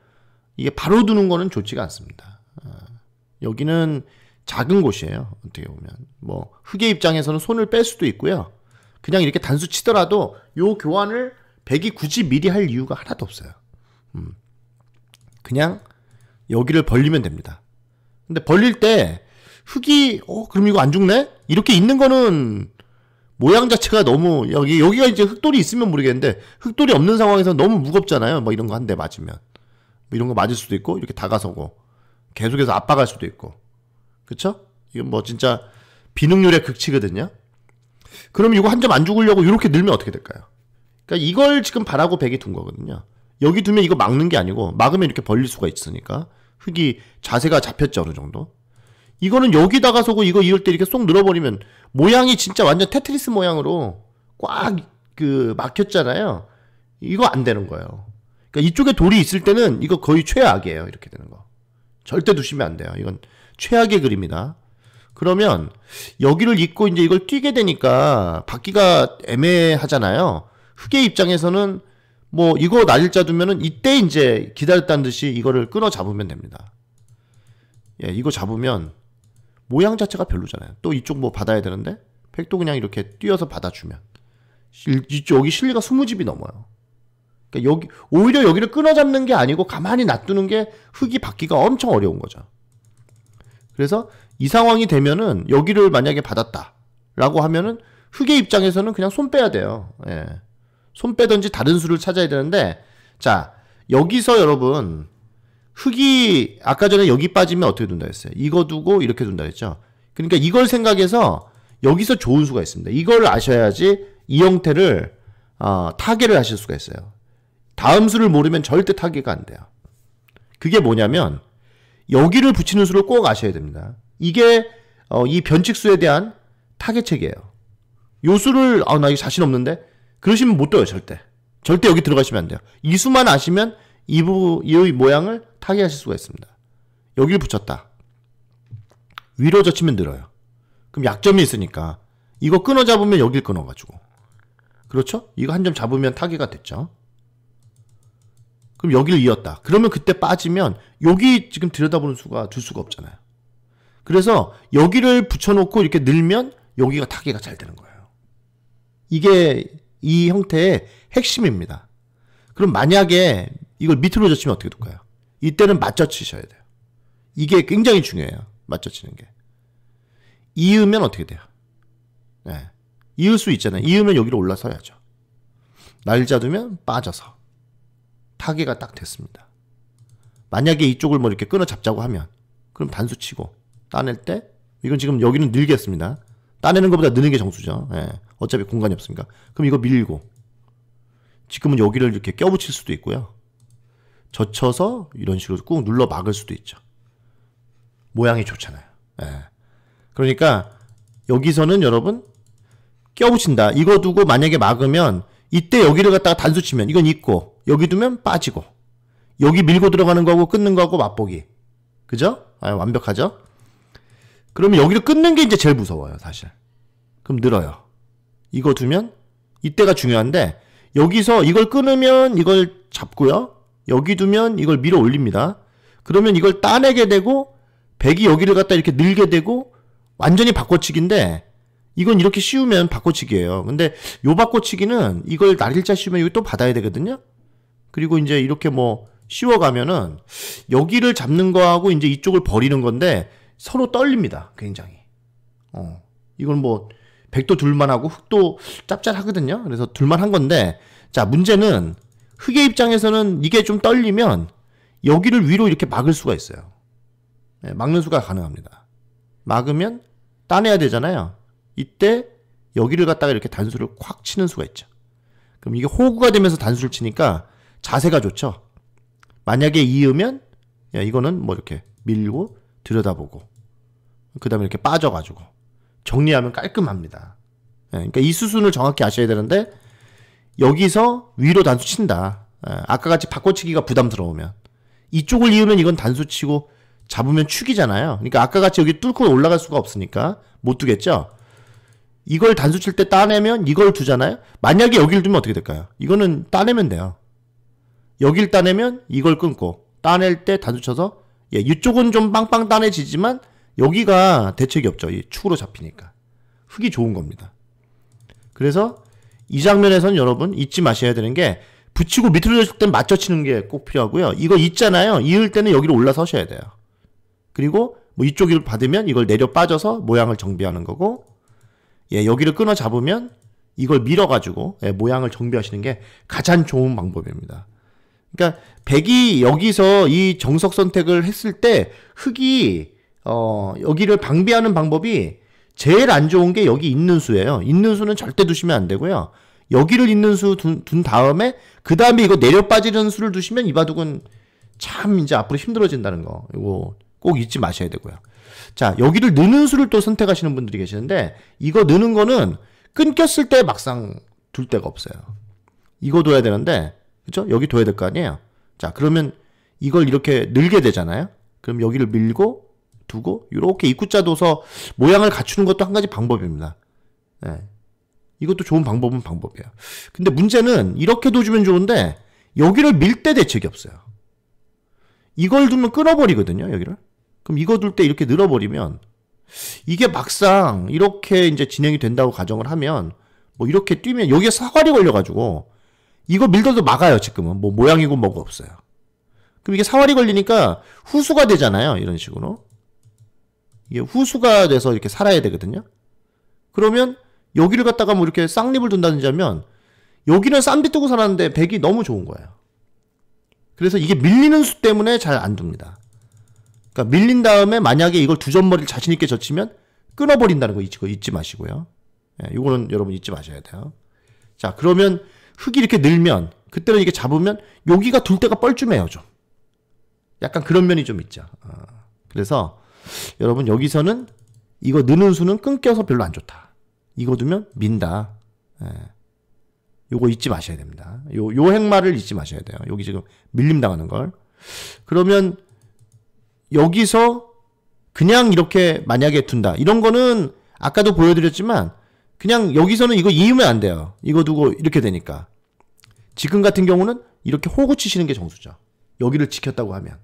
이게 바로 두는 거는 좋지가 않습니다. 어, 여기는 작은 곳이에요. 어떻게 보면. 뭐, 흑의 입장에서는 손을 뺄 수도 있고요. 그냥 이렇게 단수 치더라도 요 교환을 백이 굳이 미리 할 이유가 하나도 없어요. 음. 그냥 여기를 벌리면 됩니다. 근데 벌릴 때 흑이 어 그럼 이거 안 죽네? 이렇게 있는 거는 모양 자체가 너무 여기 여기가 이제 흑돌이 있으면 모르겠는데 흑돌이 없는 상황에서 너무 무겁잖아요. 뭐 이런 거 한 대 맞으면 뭐 이런 거 맞을 수도 있고 이렇게 다가서고 계속해서 압박할 수도 있고 그쵸? 이건 뭐 진짜 비능률의 극치거든요. 그럼 이거 한 점 안 죽으려고 이렇게 늘면 어떻게 될까요? 그러니까 이걸 지금 바라고 백이 둔 거거든요. 여기 두면 이거 막는 게 아니고 막으면 이렇게 벌릴 수가 있으니까 흙이 자세가 잡혔죠 어느 정도. 이거는 여기다가 서고 이거 이럴때 이렇게 쏙 늘어버리면 모양이 진짜 완전 테트리스 모양으로 꽉 그 막혔잖아요. 이거 안 되는 거예요. 그러니까 이쪽에 돌이 있을 때는 이거 거의 최악이에요. 이렇게 되는 거. 절대 두시면 안 돼요. 이건 최악의 그림이다. 그러면 여기를 잇고 이제 이걸 뛰게 되니까 받기가 애매하잖아요. 흑의 입장에서는 뭐 이거 날짜 두면은 이때 이제 기다렸다는 듯이 이거를 끊어 잡으면 됩니다. 예, 이거 잡으면 모양 자체가 별로잖아요. 또 이쪽 뭐 받아야 되는데 팩도 그냥 이렇게 뛰어서 받아주면 이쪽 여기 실리가 20집이 넘어요. 그러니까 여기 오히려 여기를 끊어 잡는 게 아니고 가만히 놔두는 게 흙이 받기가 엄청 어려운 거죠. 그래서 이 상황이 되면은 여기를 만약에 받았다라고 하면은 흙의 입장에서는 그냥 손 빼야 돼요. 예. 손 빼든지 다른 수를 찾아야 되는데 자 여기서 여러분 흙이 아까 전에 여기 빠지면 어떻게 둔다 했어요? 이거 두고 이렇게 둔다 했죠. 그러니까 이걸 생각해서 여기서 좋은 수가 있습니다. 이걸 아셔야지 이 형태를 어, 타개를 하실 수가 있어요. 다음 수를 모르면 절대 타개가 안 돼요. 그게 뭐냐면 여기를 붙이는 수를 꼭 아셔야 됩니다. 이게 어, 이 변칙수에 대한 타개책이에요. 요 수를 아 나 이거 자신 없는데 그러시면 못 떠요 절대. 절대 여기 들어가시면 안 돼요. 이 수만 아시면 이 부, 이 모양을 타개하실 수가 있습니다. 여길 붙였다. 위로 젖히면 늘어요. 그럼 약점이 있으니까 이거 끊어 잡으면 여길 끊어가지고 그렇죠? 이거 한 점 잡으면 타개가 됐죠. 그럼 여길 이었다. 그러면 그때 빠지면 여기 지금 들여다보는 수가 줄 수가 없잖아요. 그래서 여기를 붙여놓고 이렇게 늘면 여기가 타개가 잘 되는 거예요. 이게 이 형태의 핵심입니다. 그럼 만약에 이걸 밑으로 젖히면 어떻게 될까요? 이때는 맞춰치셔야 돼요. 이게 굉장히 중요해요. 맞춰치는 게. 이으면 어떻게 돼요? 네. 이을 수 있잖아요. 이으면 여기로 올라서야죠. 날짜두면 빠져서 타괴가딱 됐습니다. 만약에 이쪽을 뭐 이렇게 끊어 잡자고 하면 그럼 단수 치고 따낼 때 이건 지금 여기는 늘겠습니다. 따내는 것보다 느는 게 정수죠. 예. 어차피 공간이 없으니까. 그럼 이거 밀고 지금은 여기를 이렇게 껴붙일 수도 있고요. 젖혀서 이런 식으로 꾹 눌러 막을 수도 있죠. 모양이 좋잖아요. 예. 그러니까 여기서는 여러분 껴붙인다. 이거 두고 만약에 막으면 이때 여기를 갖다가 단수 치면 이건 있고 여기 두면 빠지고 여기 밀고 들어가는 거하고 끊는 거하고 맛보기. 그죠? 아, 완벽하죠? 그러면 여기를 끊는 게 이제 제일 무서워요, 사실. 그럼 늘어요. 이거 두면 이때가 중요한데 여기서 이걸 끊으면 이걸 잡고요. 여기 두면 이걸 밀어 올립니다. 그러면 이걸 따내게 되고 100이 여기를 갖다 이렇게 늘게 되고 완전히 바꿔치기인데 이건 이렇게 씌우면 바꿔치기예요. 근데 요 바꿔치기는 이걸 날일자 씌우면 이기또 받아야 되거든요. 그리고 이제 이렇게 뭐 씌워가면은 여기를 잡는 거하고 이제 이쪽을 버리는 건데 서로 떨립니다. 굉장히. 어. 이건 뭐 백도 둘만 하고 흙도 짭짤하거든요. 그래서 둘만 한 건데 자 문제는 흑의 입장에서는 이게 좀 떨리면 여기를 위로 이렇게 막을 수가 있어요. 네, 막는 수가 가능합니다. 막으면 따내야 되잖아요. 이때 여기를 갖다가 이렇게 단수를 콱 치는 수가 있죠. 그럼 이게 호구가 되면서 단수를 치니까 자세가 좋죠. 만약에 이으면 야, 이거는 뭐 이렇게 밀고 들여다보고 그 다음에 이렇게 빠져가지고 정리하면 깔끔합니다. 네, 그러니까 이 수순을 정확히 아셔야 되는데 여기서 위로 단수 친다. 아, 아까 같이 바꿔치기가 부담스러우면 이쪽을 이으면 이건 단수 치고 잡으면 축이잖아요. 그러니까 아까 같이 여기 뚫고 올라갈 수가 없으니까 못 두겠죠. 이걸 단수 칠 때 따내면 이걸 두잖아요. 만약에 여길 두면 어떻게 될까요? 이거는 따내면 돼요. 여길 따내면 이걸 끊고 따낼 때 단수 쳐서 예, 이쪽은 좀 빵빵 따내지지만 여기가 대책이 없죠. 이 축으로 잡히니까. 흙이 좋은 겁니다. 그래서 이 장면에선 여러분 잊지 마셔야 되는 게 붙이고 밑으로 젖을 땐 맞춰 치는 게 꼭 필요하고요. 이거 있잖아요. 이을 때는 여기로 올라서셔야 돼요. 그리고 뭐 이쪽을 받으면 이걸 내려 빠져서 모양을 정비하는 거고 예, 여기를 끊어 잡으면 이걸 밀어 가지고 예, 모양을 정비하시는 게 가장 좋은 방법입니다. 그러니까 백이 여기서 이 정석 선택을 했을 때 흙이 어 여기를 방비하는 방법이 제일 안 좋은 게 여기 있는 수예요. 있는 수는 절대 두시면 안 되고요. 여기를 있는 수 둔, 둔 다음에 그 다음에 이거 내려 빠지는 수를 두시면 이 바둑은 참 이제 앞으로 힘들어진다는 거 이거 꼭 잊지 마셔야 되고요. 자 여기를 느는 수를 또 선택하시는 분들이 계시는데 이거 느는 거는 끊겼을 때 막상 둘 데가 없어요. 이거 둬야 되는데 그죠? 여기 둬야 될 거 아니에요. 자 그러면 이걸 이렇게 늘게 되잖아요. 그럼 여기를 밀고 두고 이렇게 입구자 도서 모양을 갖추는 것도 한 가지 방법입니다. 네. 이것도 좋은 방법은 방법이에요 근데 문제는 이렇게 도주면 좋은데 여기를 밀 때 대책이 없어요. 이걸 두면 끊어버리거든요, 여기를. 그럼 이거 둘 때 이렇게 늘어버리면 이게 막상 이렇게 이제 진행이 된다고 가정을 하면 뭐 이렇게 뛰면 여기에 사활이 걸려가지고 이거 밀더도 막아요, 지금은. 뭐 모양이고 뭐가 없어요. 그럼 이게 사활이 걸리니까 후수가 되잖아요, 이런 식으로. 후수가 돼서 이렇게 살아야 되거든요. 그러면 여기를 갖다가 뭐 이렇게 쌍립을 둔다든지 하면 여기는 쌈비 뜨고 살았는데 백이 너무 좋은 거예요. 그래서 이게 밀리는 수 때문에 잘 안 둡니다. 그러니까 밀린 다음에 만약에 이걸 두 점머리를 자신 있게 젖히면 끊어버린다는 거 잊지, 잊지 마시고요. 예, 이거는 여러분 잊지 마셔야 돼요. 자 그러면 흙이 이렇게 늘면 그때는 이게 잡으면 여기가 둘 때가 뻘쭘해요 좀. 약간 그런 면이 좀 있죠. 어, 그래서 여러분 여기서는 이거 느는 수는 끊겨서 별로 안 좋다. 이거 두면 민다. 예. 요거 잊지 마셔야 됩니다. 요, 요 행마를 잊지 마셔야 돼요. 여기 지금 밀림 당하는 걸. 그러면 여기서 그냥 이렇게 만약에 둔다. 이런 거는 아까도 보여드렸지만 그냥 여기서는 이거 이으면 안 돼요. 이거 두고 이렇게 되니까. 지금 같은 경우는 이렇게 호구 치시는 게 정수죠. 여기를 지켰다고 하면.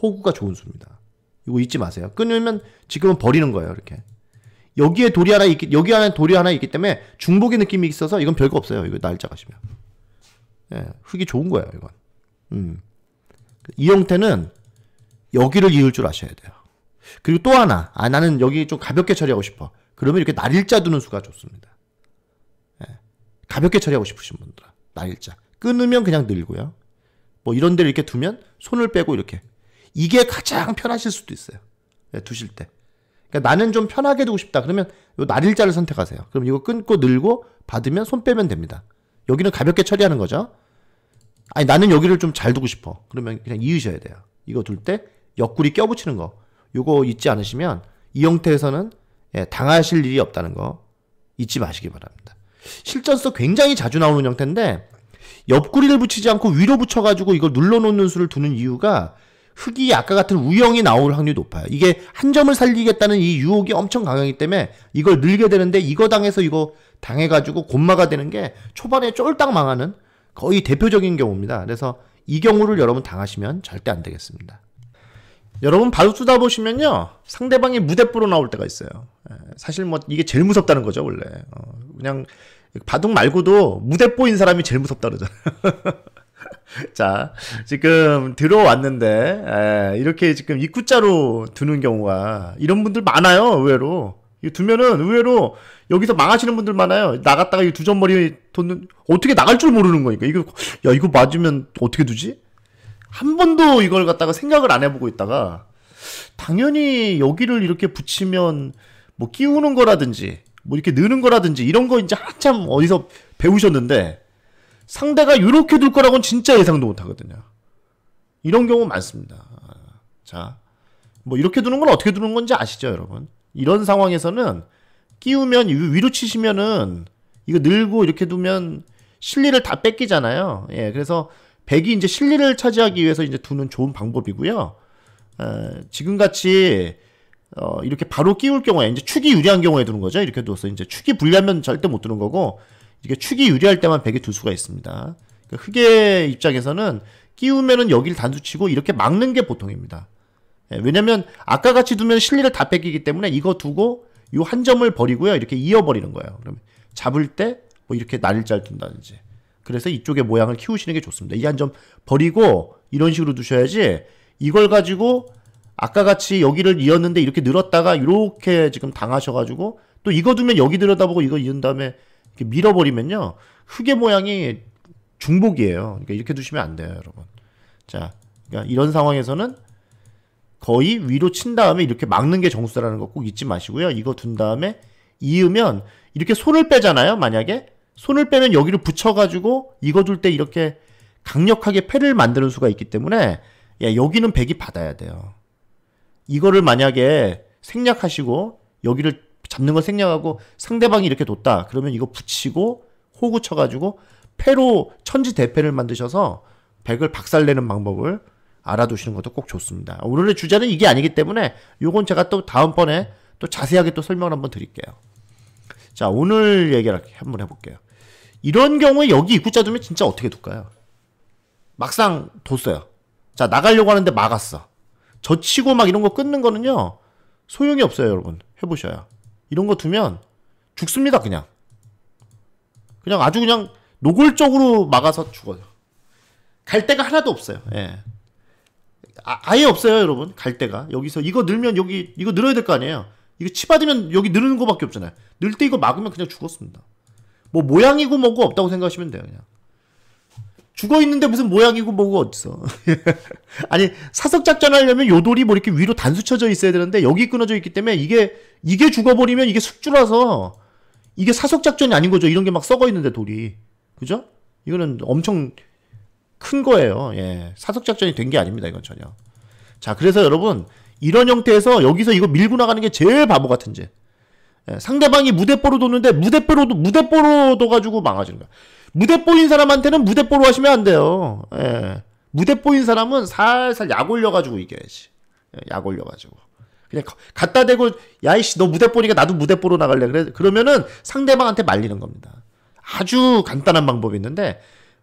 호구가 좋은 수입니다. 이거 잊지 마세요. 끊으면 지금은 버리는 거예요. 이렇게. 여기에 돌이 하나 있기, 여기 안에 돌이 하나 있기 때문에 중복의 느낌이 있어서 이건 별거 없어요. 이거 날짜 가시면. 예, 흙이 좋은 거예요, 이건. 음. 이 형태는 여기를 이을 줄 아셔야 돼요. 그리고 또 하나. 아, 나는 여기 좀 가볍게 처리하고 싶어. 그러면 이렇게 날일자 두는 수가 좋습니다. 예. 가볍게 처리하고 싶으신 분들은 날일자. 끊으면 그냥 늘고요. 뭐 이런 데를 이렇게 두면 손을 빼고 이렇게 이게 가장 편하실 수도 있어요. 예, 두실 때. 그러니까 나는 좀 편하게 두고 싶다. 그러면 요 날일자를 선택하세요. 그럼 이거 끊고 늘고 받으면 손 빼면 됩니다. 여기는 가볍게 처리하는 거죠. 아니 나는 여기를 좀 잘 두고 싶어. 그러면 그냥 이으셔야 돼요. 이거 둘 때 옆구리 껴붙이는 거. 요거 잊지 않으시면 이 형태에서는 예, 당하실 일이 없다는 거 잊지 마시기 바랍니다. 실전서 굉장히 자주 나오는 형태인데 옆구리를 붙이지 않고 위로 붙여가지고 이걸 눌러놓는 수를 두는 이유가 흙이 아까 같은 우형이 나올 확률이 높아요. 이게 한 점을 살리겠다는 이 유혹이 엄청 강하기 때문에 이걸 늘게 되는데 이거 당해서 이거 당해가지고 곤마가 되는 게 초반에 쫄딱 망하는 거의 대표적인 경우입니다. 그래서 이 경우를 여러분 당하시면 절대 안 되겠습니다. 여러분 바둑 쓰다 보시면요 상대방이 무대뽀로 나올 때가 있어요. 예, 사실 뭐 이게 제일 무섭다는 거죠 원래. 어, 그냥 바둑 말고도 무대뽀인 사람이 제일 무섭다 그러잖아요. 자, 지금 들어왔는데, 에, 예, 이렇게 지금 입구자로 두는 경우가, 이런 분들 많아요, 의외로. 이 두면은 의외로 여기서 망하시는 분들 많아요. 나갔다가 이 두 점머리 돋는, 어떻게 나갈 줄 모르는 거니까. 이거, 야, 이거 맞으면 어떻게 두지? 한 번도 이걸 갖다가 생각을 안 해보고 있다가, 당연히 여기를 이렇게 붙이면, 뭐 끼우는 거라든지, 뭐 이렇게 느는 거라든지, 이런 거 이제 한참 어디서 배우셨는데, 상대가 이렇게 둘 거라고는 진짜 예상도 못 하거든요. 이런 경우 많습니다. 자, 뭐 이렇게 두는 건 어떻게 두는 건지 아시죠, 여러분? 이런 상황에서는 끼우면 위로 치시면은 이거 늘고 이렇게 두면 실리를 다 뺏기잖아요. 예, 그래서 백이 이제 실리를 차지하기 위해서 이제 두는 좋은 방법이고요. 어, 지금 같이 어, 이렇게 바로 끼울 경우에 이제 축이 유리한 경우에 두는 거죠. 이렇게 두어서 이제 축이 불리하면 절대 못 두는 거고 이게 축이 유리할 때만 백이 두 수가 있습니다. 그러니까 흑의 입장에서는 끼우면은 여기를 단수치고 이렇게 막는 게 보통입니다. 예, 왜냐면 아까 같이 두면 실리를 다 뺏기기 때문에 이거 두고 이 한 점을 버리고요. 이렇게 이어버리는 거예요. 그러면 잡을 때 뭐 이렇게 날일자를 둔다든지. 그래서 이쪽의 모양을 키우시는 게 좋습니다. 이 한 점 버리고 이런 식으로 두셔야지 이걸 가지고 아까 같이 여기를 이었는데 이렇게 늘었다가 이렇게 지금 당하셔가지고 또 이거 두면 여기 들여다보고 이거 이은 다음에 밀어버리면요. 흙의 모양이 중복이에요. 그러니까 이렇게 두시면 안 돼요, 여러분. 자, 그러니까 이런 상황에서는 거의 위로 친 다음에 이렇게 막는 게 정수라는 거 꼭 잊지 마시고요. 이거 둔 다음에 이으면 이렇게 손을 빼잖아요, 만약에. 손을 빼면 여기를 붙여가지고 이거 둘 때 이렇게 강력하게 패를 만드는 수가 있기 때문에 야, 여기는 백이 받아야 돼요. 이거를 만약에 생략하시고 여기를 잡는 걸 생략하고 상대방이 이렇게 뒀다. 그러면 이거 붙이고 호구 쳐가지고 패로 천지 대패를 만드셔서 백을 박살내는 방법을 알아두시는 것도 꼭 좋습니다. 오늘의 주제는 이게 아니기 때문에 요건 제가 또 다음번에 또 자세하게 또 설명을 한번 드릴게요. 자 오늘 얘기를 한번 해볼게요. 이런 경우에 여기 입구자 두면 진짜 어떻게 둘까요? 막상 뒀어요. 자 나가려고 하는데 막았어. 젖히고 막 이런 거 끊는 거는요 소용이 없어요 여러분 해보셔야 이런 거 두면 죽습니다 그냥 그냥 아주 그냥 노골적으로 막아서 죽어요 갈 데가 하나도 없어요 예. 아, 예 없어요 여러분 갈 데가 여기서 이거 늘면 여기 이거 늘어야 될 거 아니에요 이거 치받으면 여기 늘는 거밖에 없잖아요 늘 때 이거 막으면 그냥 죽었습니다 뭐 모양이고 뭐고 없다고 생각하시면 돼요 그냥 죽어 있는데 무슨 모양이고 뭐고 어딨어 아니 사석 작전 하려면 요돌이 뭐 이렇게 위로 단수 쳐져 있어야 되는데 여기 끊어져 있기 때문에 이게 이게 죽어버리면 이게 숙주라서 이게 사속작전이 아닌 거죠. 이런 게 막 썩어 있는데 돌이. 그죠? 이거는 엄청 큰 거예요. 예. 사속작전이 된 게 아닙니다. 이건 전혀. 자, 그래서 여러분, 이런 형태에서 여기서 이거 밀고 나가는 게 제일 바보 같은 짓. 예, 상대방이 무대뽀로 도는데 무대뽀로 도, 무대뽀로 도가지고 망하지는 거야. 무대뽀인 사람한테는 무대뽀로 하시면 안 돼요. 예. 무대뽀인 사람은 살살 약 올려가지고 이겨야지. 예, 약 올려가지고. 그냥 갖다 대고 야이씨 너 무대 보니까 나도 무대 보러 나갈래 그래 그러면은 상대방한테 말리는 겁니다. 아주 간단한 방법이 있는데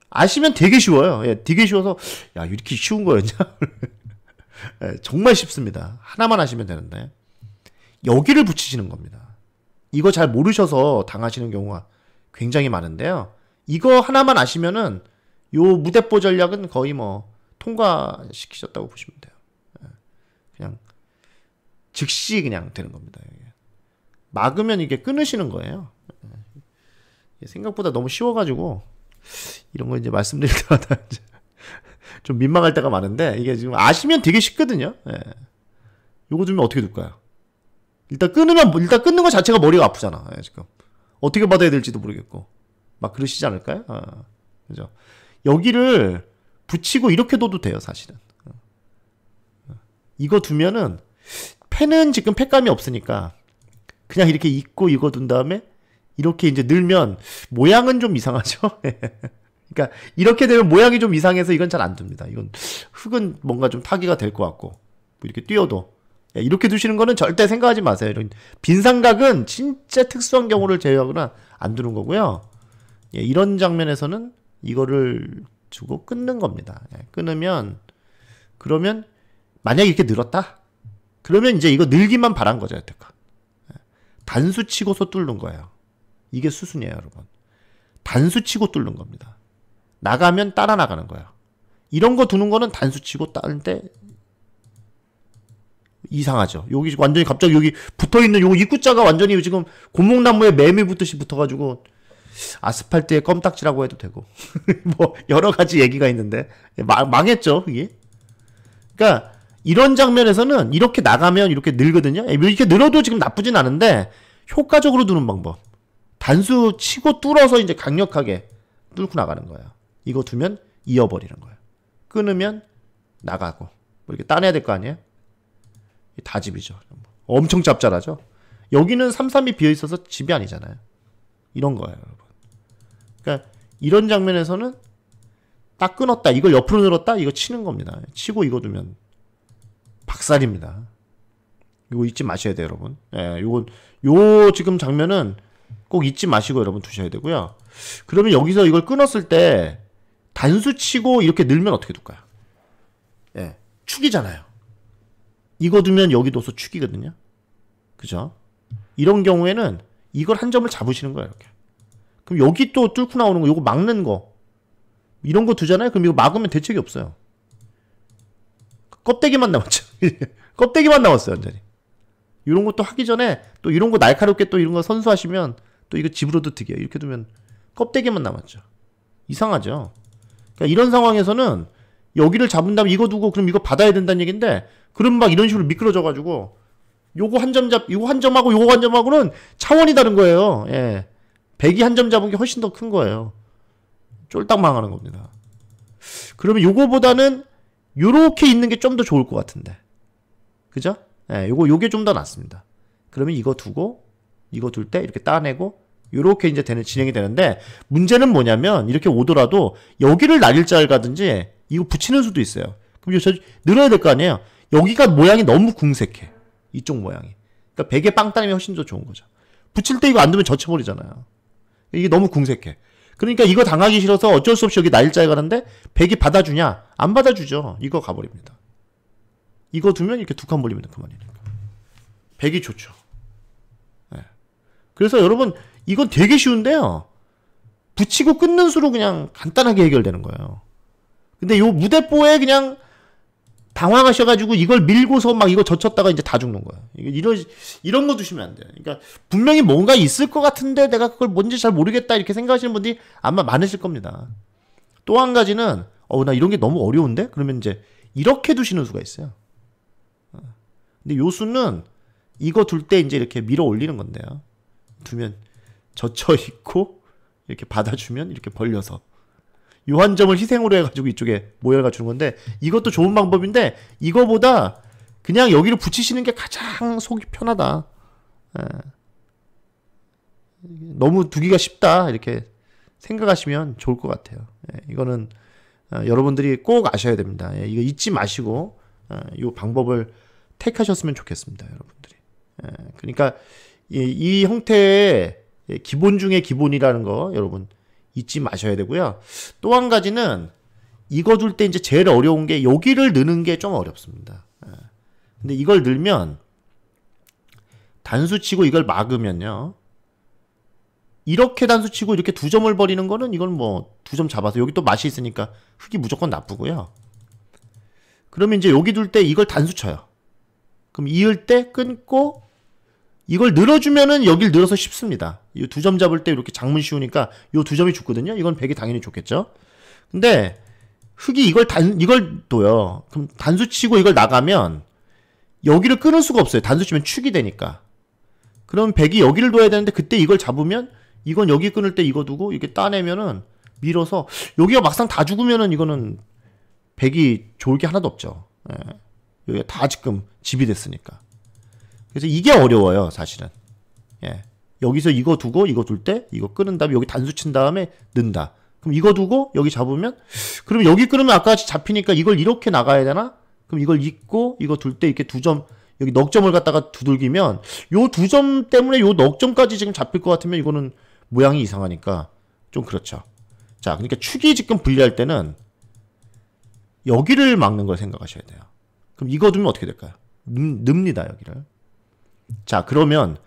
아시면 되게 쉬워요. 예, 되게 쉬워서 야 이렇게 쉬운 거였냐? 예, 정말 쉽습니다. 하나만 하시면 되는데 여기를 붙이시는 겁니다. 이거 잘 모르셔서 당하시는 경우가 굉장히 많은데요. 이거 하나만 아시면은 요 무대뽀 전략은 거의 뭐 통과시키셨다고 보시면 돼요. 즉시 그냥 되는 겁니다. 막으면 이게 끊으시는 거예요. 생각보다 너무 쉬워가지고 이런 거 이제 말씀드릴 때마다 이제 좀 민망할 때가 많은데 이게 지금 아시면 되게 쉽거든요. 예. 요거 좀 어떻게 둘까요? 일단 끊으면 일단 끊는 것 자체가 머리가 아프잖아. 예, 지금 어떻게 받아야 될지도 모르겠고 막 그러시지 않을까요? 아, 그죠? 여기를 붙이고 이렇게 둬도 돼요, 사실은. 예. 이거 두면은 팬은 지금 팩감이 없으니까 그냥 이렇게 입고 익어둔 다음에 이렇게 이제 늘면 모양은 좀 이상하죠. 그러니까 이렇게 되면 모양이 좀 이상해서 이건 잘 안듭니다 이건 흙은 뭔가 좀 타기가 될 것 같고 뭐 이렇게 뛰어도 예, 이렇게 두시는 거는 절대 생각하지 마세요. 이런 빈 삼각은 진짜 특수한 경우를 제외하거나 안 두는 거고요. 예, 이런 장면에서는 이거를 주고 끊는 겁니다. 예, 끊으면 그러면 만약 이렇게 늘었다 그러면 이제 이거 늘기만 바란 거죠, 여태껏. 예. 단수 치고서 뚫는 거예요. 이게 수순이에요, 여러분. 단수 치고 뚫는 겁니다. 나가면 따라 나가는 거예요. 이런 거 두는 거는 단수 치고 따는데 이상하죠. 여기 완전히 갑자기 여기 붙어 있는 요 입구자가 완전히 지금 고목나무에 매미 붙듯이 붙어가지고 아스팔트에 껌딱지라고 해도 되고 뭐 여러 가지 얘기가 있는데 예, 망, 망했죠, 이게. 그니까 이런 장면에서는 이렇게 나가면 이렇게 늘거든요. 예, 이렇게 늘어도 지금 나쁘진 않은데 효과적으로 두는 방법. 단수 치고 뚫어서 이제 강력하게 뚫고 나가는 거예요. 이거 두면 이어버리는 거예요. 끊으면 나가고 뭐 이렇게 따내야 될 거 아니에요? 다집이죠. 엄청 짭짤하죠. 여기는 삼삼이 비어 있어서 집이 아니잖아요. 이런 거예요, 여러분. 그러니까 이런 장면에서는 딱 끊었다. 이걸 옆으로 늘었다. 이거 치는 겁니다. 치고 이거 두면 박살입니다. 이거 잊지 마셔야 돼요, 여러분. 예, 요건 요 지금 장면은 꼭 잊지 마시고 여러분 두셔야 되고요. 그러면 여기서 이걸 끊었을 때 단수 치고 이렇게 늘면 어떻게 둘까요? 예. 축이잖아요. 이거 두면 여기 도서 축이거든요. 그죠? 이런 경우에는 이걸 한 점을 잡으시는 거예요, 이렇게. 그럼 여기 또 뚫고 나오는 거, 이거 막는 거. 이런 거 두잖아요? 그럼 이거 막으면 대책이 없어요. 껍데기만 남았죠. 껍데기만 남았어요, 완전히. 이런 것도 하기 전에 또 이런 거 날카롭게 또 이런 거 선수하시면 또 이거 집으로도 득이에요. 이렇게 두면 껍데기만 남았죠. 이상하죠. 그러니까 이런 상황에서는 여기를 잡은 다음에 이거 두고 그럼 이거 받아야 된다는 얘긴데 그럼 막 이런 식으로 미끄러져 가지고 요거 한 점 잡, 요거 한 점하고 요거 한 점하고는 차원이 다른 거예요. 예. 백이 한 점 잡은 게 훨씬 더 큰 거예요. 쫄딱 망하는 겁니다. 그러면 요거보다는 요렇게 있는 게 좀 더 좋을 것 같은데. 그죠? 예, 요거, 요게 좀 더 낫습니다. 그러면 이거 두고, 이거 둘 때 이렇게 따내고, 요렇게 이제 되는, 진행이 되는데, 문제는 뭐냐면, 이렇게 오더라도, 여기를 날릴자를 가든지, 이거 붙이는 수도 있어요. 그럼 저, 늘어야 될 거 아니에요? 여기가 모양이 너무 궁색해. 이쪽 모양이. 그러니까 베개 빵따내면 훨씬 더 좋은 거죠. 붙일 때 이거 안 두면 젖혀버리잖아요. 이게 너무 궁색해. 그러니까 이거 당하기 싫어서 어쩔 수 없이 여기 날짜에 가는데 100이 받아주냐? 안 받아주죠. 이거 가버립니다. 이거 두면 이렇게 두칸 몰리면 그만이니까. 100이 좋죠. 네. 그래서 여러분 이건 되게 쉬운데요. 붙이고 끊는 수로 그냥 간단하게 해결되는 거예요. 근데 요 무대뽀에 그냥 당황하셔가지고 이걸 밀고서 막 이거 젖혔다가 이제 다 죽는 거야. 이런 이런 거 두시면 안 돼. 요 그러니까 분명히 뭔가 있을 것 같은데 내가 그걸 뭔지 잘 모르겠다 이렇게 생각하시는 분들이 아마 많으실 겁니다. 또 한 가지는 어나 이런 게 너무 어려운데 그러면 이제 이렇게 두시는 수가 있어요. 어. 근데 요수는 이거 둘 때 이제 이렇게 밀어 올리는 건데요. 두면 젖혀 있고 이렇게 받아주면 이렇게 벌려서 요한점을 희생으로 해가지고 이쪽에 모혈가주는 건데 이것도 좋은 방법인데 이거보다 그냥 여기를 붙이시는 게 가장 속이 편하다. 에. 예. 너무 두기가 쉽다 이렇게 생각하시면 좋을 것 같아요. 예, 이거는 어, 여러분들이 꼭 아셔야 됩니다. 예, 이거 잊지 마시고 어, 이 방법을 택하셨으면 좋겠습니다, 여러분들이. 예, 그러니까 이, 이 형태의 기본 중에 기본이라는 거 여러분 잊지 마셔야 되고요. 또 한 가지는 이거 줄때 이제 제일 어려운 게 여기를 넣는 게 좀 어렵습니다. 예. 근데 이걸 넣으면 단수 치고 이걸 막으면요. 이렇게 단수 치고 이렇게 두 점을 버리는 거는 이건 뭐 두 점 잡아서 여기 또 맛이 있으니까 흙이 무조건 나쁘고요. 그러면 이제 여기 둘 때 이걸 단수 쳐요. 그럼 이을 때 끊고 이걸 늘어주면은 여길 늘어서 쉽습니다. 이 두 점 잡을 때 이렇게 장문 씌우니까 이 두 점이 죽거든요 이건 100이 당연히 좋겠죠. 근데 흙이 이걸 단 이걸 둬요. 그럼 단수 치고 이걸 나가면 여기를 끊을 수가 없어요. 단수 치면 축이 되니까. 그럼 100이 여기를 둬야 되는데 그때 이걸 잡으면 이건 여기 끊을 때 이거 두고 이렇게 따내면은 밀어서 여기가 막상 다 죽으면은 이거는 100이 좋을 게 하나도 없죠. 예. 여기가 다 지금 집이 됐으니까. 그래서 이게 어려워요, 사실은. 예. 여기서 이거 두고 이거 둘 때 이거 끄는 다음에 여기 단수 친 다음에 는다. 그럼 이거 두고 여기 잡으면 그럼 여기 끄면 아까 같이 잡히니까 이걸 이렇게 나가야 되나? 그럼 이걸 잇고 이거 둘 때 이렇게 두 점 여기 넉 점을 갖다가 두들기면 요 두 점 때문에 요넉 점까지 지금 잡힐 것 같으면 이거는 모양이 이상하니까 좀 그렇죠. 자, 그러니까 축이 지금 분리할 때는 여기를 막는 걸 생각하셔야 돼요. 그럼 이거 두면 어떻게 될까요? 는, 늡니다, 여기를. 자, 그러면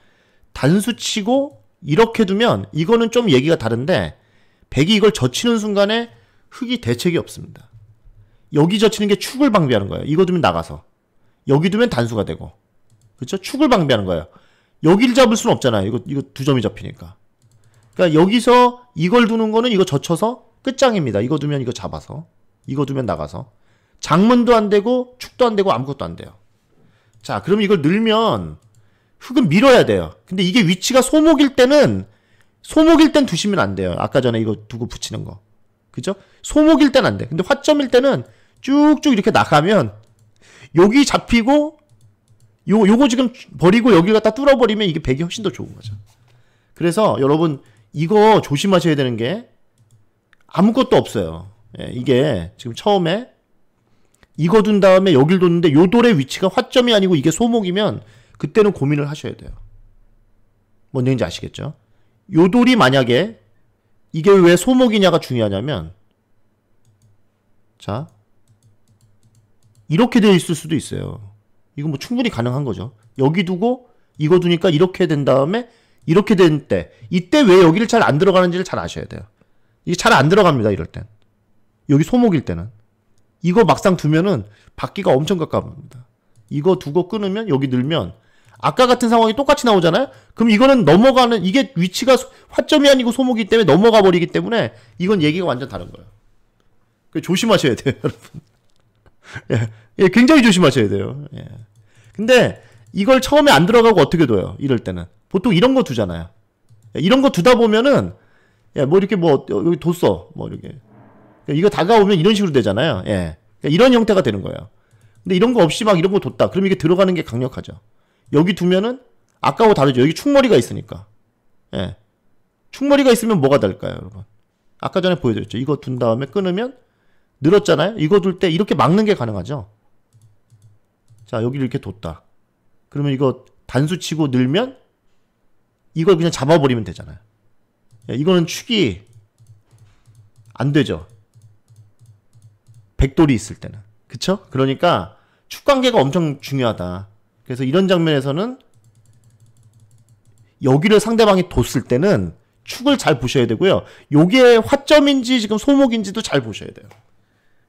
단수치고 이렇게 두면 이거는 좀 얘기가 다른데 백이 이걸 젖히는 순간에 흙이 대책이 없습니다. 여기 젖히는 게 축을 방비하는 거예요. 이거 두면 나가서. 여기 두면 단수가 되고. 그렇죠? 축을 방비하는 거예요. 여기를 잡을 수는 없잖아요. 이거 이거 두 점이 잡히니까. 그러니까 여기서 이걸 두는 거는 이거 젖혀서 끝장입니다. 이거 두면 이거 잡아서. 이거 두면 나가서. 장문도 안 되고 축도 안 되고 아무것도 안 돼요. 자, 그럼 이걸 늘면 흙은 밀어야 돼요. 근데 이게 위치가 소목일 때는 소목일 땐 두시면 안 돼요. 아까 전에 이거 두고 붙이는 거. 그죠? 소목일 땐 안 돼. 근데 화점일 때는 쭉쭉 이렇게 나가면 여기 잡히고 요, 요거 지금 버리고 여기 갖다 뚫어버리면 이게 백이 훨씬 더 좋은 거죠. 그래서 여러분 이거 조심하셔야 되는 게 아무것도 없어요. 예, 이게 지금 처음에 이거 둔 다음에 여길 뒀는데 요 돌의 위치가 화점이 아니고 이게 소목이면 그때는 고민을 하셔야 돼요. 뭔 얘기인지 아시겠죠? 요 돌이 만약에 이게 왜 소목이냐가 중요하냐면 자 이렇게 되어 있을 수도 있어요. 이건 뭐 충분히 가능한 거죠. 여기 두고 이거 두니까 이렇게 된 다음에 이렇게 된 때 이때 왜 여기를 잘 안 들어가는지를 잘 아셔야 돼요. 이게 잘 안 들어갑니다. 이럴 땐. 여기 소목일 때는. 이거 막상 두면은 바퀴가 엄청 가깝습니다. 이거 두고 끊으면 여기 늘면 아까 같은 상황이 똑같이 나오잖아요? 그럼 이거는 넘어가는, 이게 위치가 화점이 아니고 소모기 때문에 넘어가 버리기 때문에 이건 얘기가 완전 다른 거예요. 그 조심하셔야 돼요, 여러분. 예, 예, 굉장히 조심하셔야 돼요. 예. 근데 이걸 처음에 안 들어가고 어떻게 둬요? 이럴 때는. 보통 이런 거 두잖아요. 예, 이런 거 두다 보면은, 예, 뭐 이렇게 뭐, 어, 여기 뒀어. 뭐 이렇게. 그러니까 이거 다가오면 이런 식으로 되잖아요. 예. 그러니까 이런 형태가 되는 거예요. 근데 이런 거 없이 막 이런 거 뒀다. 그럼 이게 들어가는 게 강력하죠. 여기 두면은 아까하고 다르죠. 여기 충머리가 있으니까. 예. 충머리가 있으면 뭐가 될까요, 여러분? 아까 전에 보여드렸죠. 이거 둔 다음에 끊으면 늘었잖아요. 이거 둘 때 이렇게 막는 게 가능하죠. 자, 여기 이렇게 뒀다. 그러면 이거 단수 치고 늘면 이걸 그냥 잡아버리면 되잖아요. 예, 이거는 축이 안 되죠. 백돌이 있을 때는. 그쵸? 그러니까 축 관계가 엄청 중요하다. 그래서 이런 장면에서는 여기를 상대방이 뒀을 때는 축을 잘 보셔야 되고요. 요게 화점인지 지금 소목인지도 잘 보셔야 돼요.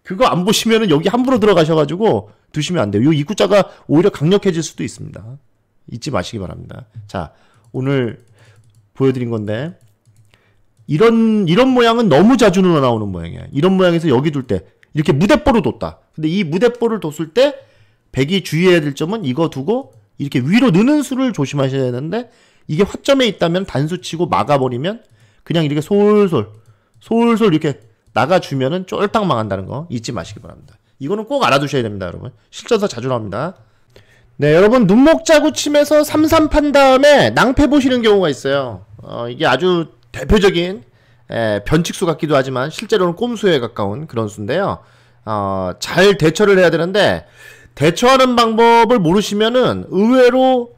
그거 안 보시면은 여기 함부로 들어가셔가지고 두시면 안 돼요. 요 입구자가 오히려 강력해질 수도 있습니다. 잊지 마시기 바랍니다. 자, 오늘 보여드린 건데 이런 이런 모양은 너무 자주 나오는 모양이야. 이런 모양에서 여기 둘 때 이렇게 무대뽀로 뒀다. 근데 이 무대뽀를 뒀을 때 백이 주의해야 될 점은 이거 두고 이렇게 위로 느는 수를 조심하셔야 되는데 이게 화점에 있다면 단수치고 막아버리면 그냥 이렇게 솔솔 솔솔 이렇게 나가주면은 쫄딱 망한다는 거 잊지 마시기 바랍니다. 이거는 꼭 알아두셔야 됩니다, 여러분. 실전에서 자주 나옵니다. 네, 여러분 눈목 자구 침에서 삼삼판 다음에 낭패 보시는 경우가 있어요. 어, 이게 아주 대표적인 에, 예, 변칙수 같기도 하지만 실제로는 꼼수에 가까운 그런 수인데요. 어, 잘 대처를 해야 되는데 대처하는 방법을 모르시면은 의외로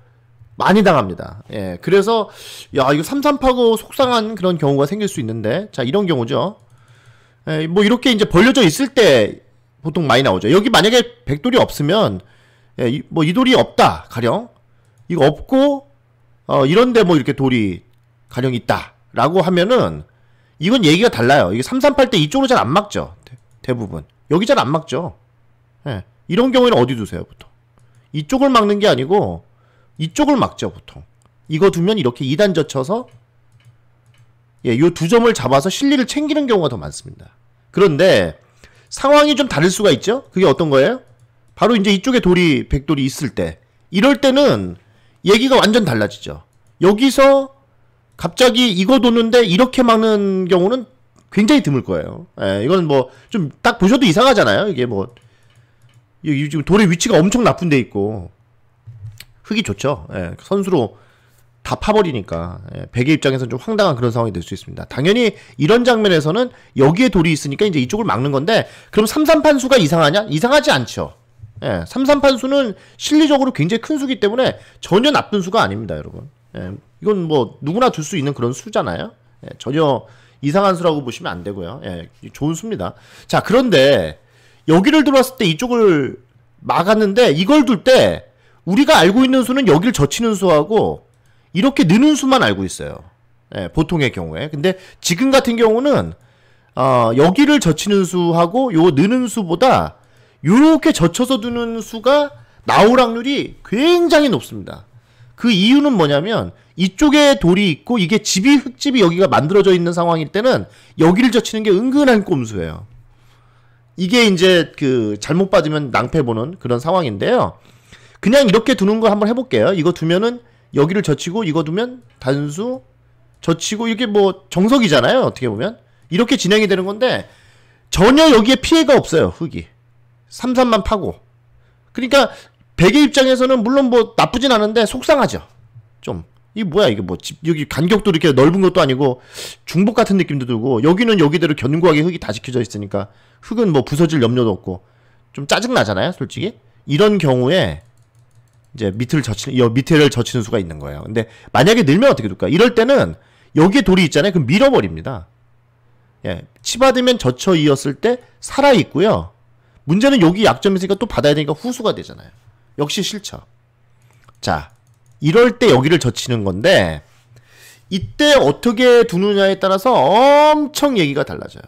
많이 당합니다. 예. 그래서 야, 이거 삼삼파고 속상한 그런 경우가 생길 수 있는데 자, 이런 경우죠. 예, 뭐 이렇게 이제 벌려져 있을 때 보통 많이 나오죠. 여기 만약에 백돌이 없으면 예, 이, 뭐 이돌이 없다. 가령 이거 없고 어, 이런데 뭐 이렇게 돌이 가령 있다. 라고 하면은 이건 얘기가 달라요. 이게 338때 이쪽으로 잘 안 막죠. 대, 부분 여기 잘 안 막죠. 예. 이런 경우에는 어디 두세요, 보통? 이쪽을 막는 게 아니고 이쪽을 막죠, 보통. 이거 두면 이렇게 2단 젖혀서 예, 요 두 점을 잡아서 실리를 챙기는 경우가 더 많습니다. 그런데 상황이 좀 다를 수가 있죠? 그게 어떤 거예요? 바로 이제 이쪽에 돌이, 백돌이 있을 때. 이럴 때는 얘기가 완전 달라지죠. 여기서 갑자기 이거 도는데 이렇게 막는 경우는 굉장히 드물 거예요. 예, 이건 뭐 좀 딱 보셔도 이상하잖아요. 이게 뭐 여기 지금 돌의 위치가 엄청 나쁜 데 있고 흙이 좋죠. 예, 선수로 다 파버리니까 예, 백의 입장에서는 좀 황당한 그런 상황이 될 수 있습니다. 당연히 이런 장면에서는 여기에 돌이 있으니까 이제 이쪽을 막는 건데 그럼 삼삼판수가 이상하냐? 이상하지 않죠. 예, 삼3판수는 실리적으로 굉장히 큰 수기 때문에 전혀 나쁜 수가 아닙니다, 여러분. 예, 이건 뭐 누구나 줄수 있는 그런 수잖아요. 예, 전혀 이상한 수라고 보시면 안 되고요. 예, 좋은 수입니다. 자, 그런데 여기를 들어왔을 때 이쪽을 막았는데 이걸 둘 때 우리가 알고 있는 수는 여기를 젖히는 수하고 이렇게 느는 수만 알고 있어요. 예, 보통의 경우에. 근데 지금 같은 경우는 어, 여기를 젖히는 수하고 요 느는 수보다 요렇게 젖혀서 두는 수가 나올 확률이 굉장히 높습니다. 그 이유는 뭐냐면 이쪽에 돌이 있고 이게 집이 흙집이 여기가 만들어져 있는 상황일 때는 여기를 젖히는 게 은근한 꼼수예요. 이게 이제 그 잘못 받으면 낭패 보는 그런 상황인데요. 그냥 이렇게 두는 걸 한번 해볼게요. 이거 두면은 여기를 젖히고 이거 두면 단수 젖히고 이게 뭐 정석이잖아요. 어떻게 보면 이렇게 진행이 되는 건데 전혀 여기에 피해가 없어요. 흙이삼삼만 파고 그러니까 백의 입장에서는 물론 뭐 나쁘진 않은데 속상하죠. 좀 이게 뭐야 이게 뭐 집, 여기 간격도 이렇게 넓은 것도 아니고 중복 같은 느낌도 들고 여기는 여기대로 견고하게 흙이 다 지켜져 있으니까 흙은 뭐 부서질 염려도 없고 좀 짜증 나잖아요 솔직히 이런 경우에 이제 밑을 젖히는 여 밑에를 젖히는 수가 있는 거예요 근데 만약에 늘면 어떻게 될까 이럴 때는 여기에 돌이 있잖아요 그럼 밀어버립니다 예 치받으면 젖혀 이었을 때 살아 있고요 문제는 여기 약점이 있으니까 또 받아야 되니까 후수가 되잖아요 역시 실처 자 이럴 때 여기를 젖히는 건데 이때 어떻게 두느냐에 따라서 엄청 얘기가 달라져요.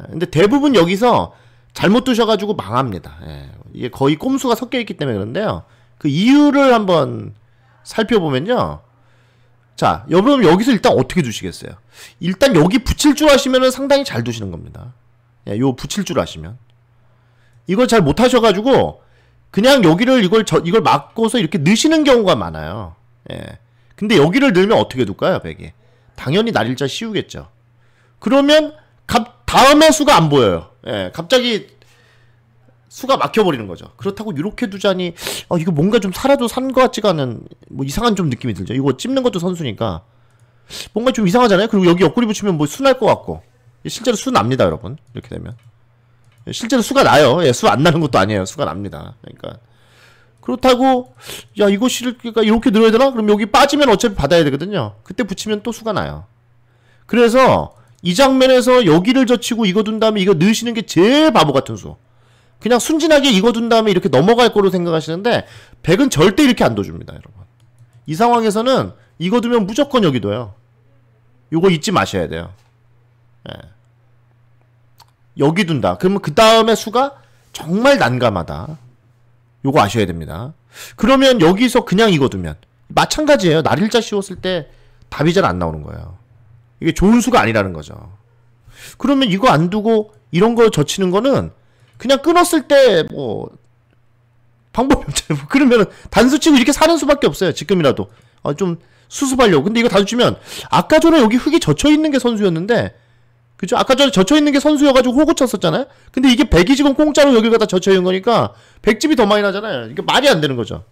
예, 근데 대부분 여기서 잘못 두셔가지고 망합니다. 예, 이게 거의 꼼수가 섞여 있기 때문에 그런데요. 그 이유를 한번 살펴보면요. 자, 여러분 여기서 일단 어떻게 두시겠어요? 일단 여기 붙일 줄 아시면 상당히 잘 두시는 겁니다. 예, 요 붙일 줄 아시면. 이걸 잘 못하셔가지고 그냥 여기를 이걸 저, 이걸 막고서 이렇게 넣으시는 경우가 많아요. 예. 근데 여기를 넣으면 어떻게 둘까요, 백이? 당연히 날일자 씌우겠죠. 그러면 갑, 다음에 수가 안 보여요. 예. 갑자기 수가 막혀버리는 거죠. 그렇다고 이렇게 두자니 어, 이거 뭔가 좀 살아도 산 것 같지가 않은 뭐 이상한 좀 느낌이 들죠. 이거 찝는 것도 선수니까 뭔가 좀 이상하잖아요. 그리고 여기 옆구리 붙이면 뭐 순할 것 같고 실제로 순납니다, 여러분. 이렇게 되면. 실제로 수가 나요. 예, 수 안 나는 것도 아니에요. 수가 납니다. 그러니까 그렇다고 야 이거 실 그러니까 이렇게 늘어야 되나? 그럼 여기 빠지면 어차피 받아야 되거든요. 그때 붙이면 또 수가 나요. 그래서 이 장면에서 여기를 젖히고 이거 둔 다음에 이거 넣으시는 게 제일 바보 같은 수. 그냥 순진하게 이거 둔 다음에 이렇게 넘어갈 거로 생각하시는데 백은 절대 이렇게 안 둬줍니다, 여러분. 이 상황에서는 이거 두면 무조건 여기 둬요. 요거 잊지 마셔야 돼요. 예. 여기 둔다. 그러면 그 다음에 수가 정말 난감하다. 요거 아셔야 됩니다. 그러면 여기서 그냥 이거 두면 마찬가지예요. 날일자 씌웠을 때 답이 잘 안 나오는 거예요. 이게 좋은 수가 아니라는 거죠. 그러면 이거 안 두고 이런 걸 젖히는 거는 그냥 끊었을 때 뭐 방법이 없잖아요. 그러면 단수 치고 이렇게 사는 수밖에 없어요. 지금이라도 어, 좀 수습하려고. 근데 이거 단수 치면 아까 전에 여기 흙이 젖혀 있는 게 선수였는데 그죠? 아까 전에 젖혀있는 게 선수여가지고 호구 쳤었잖아요? 근데 이게 백이 지금 공짜로 여기 갖다 젖혀있는 거니까 1 0 0집이더 많이 나잖아요. 이게 말이 안 되는 거죠.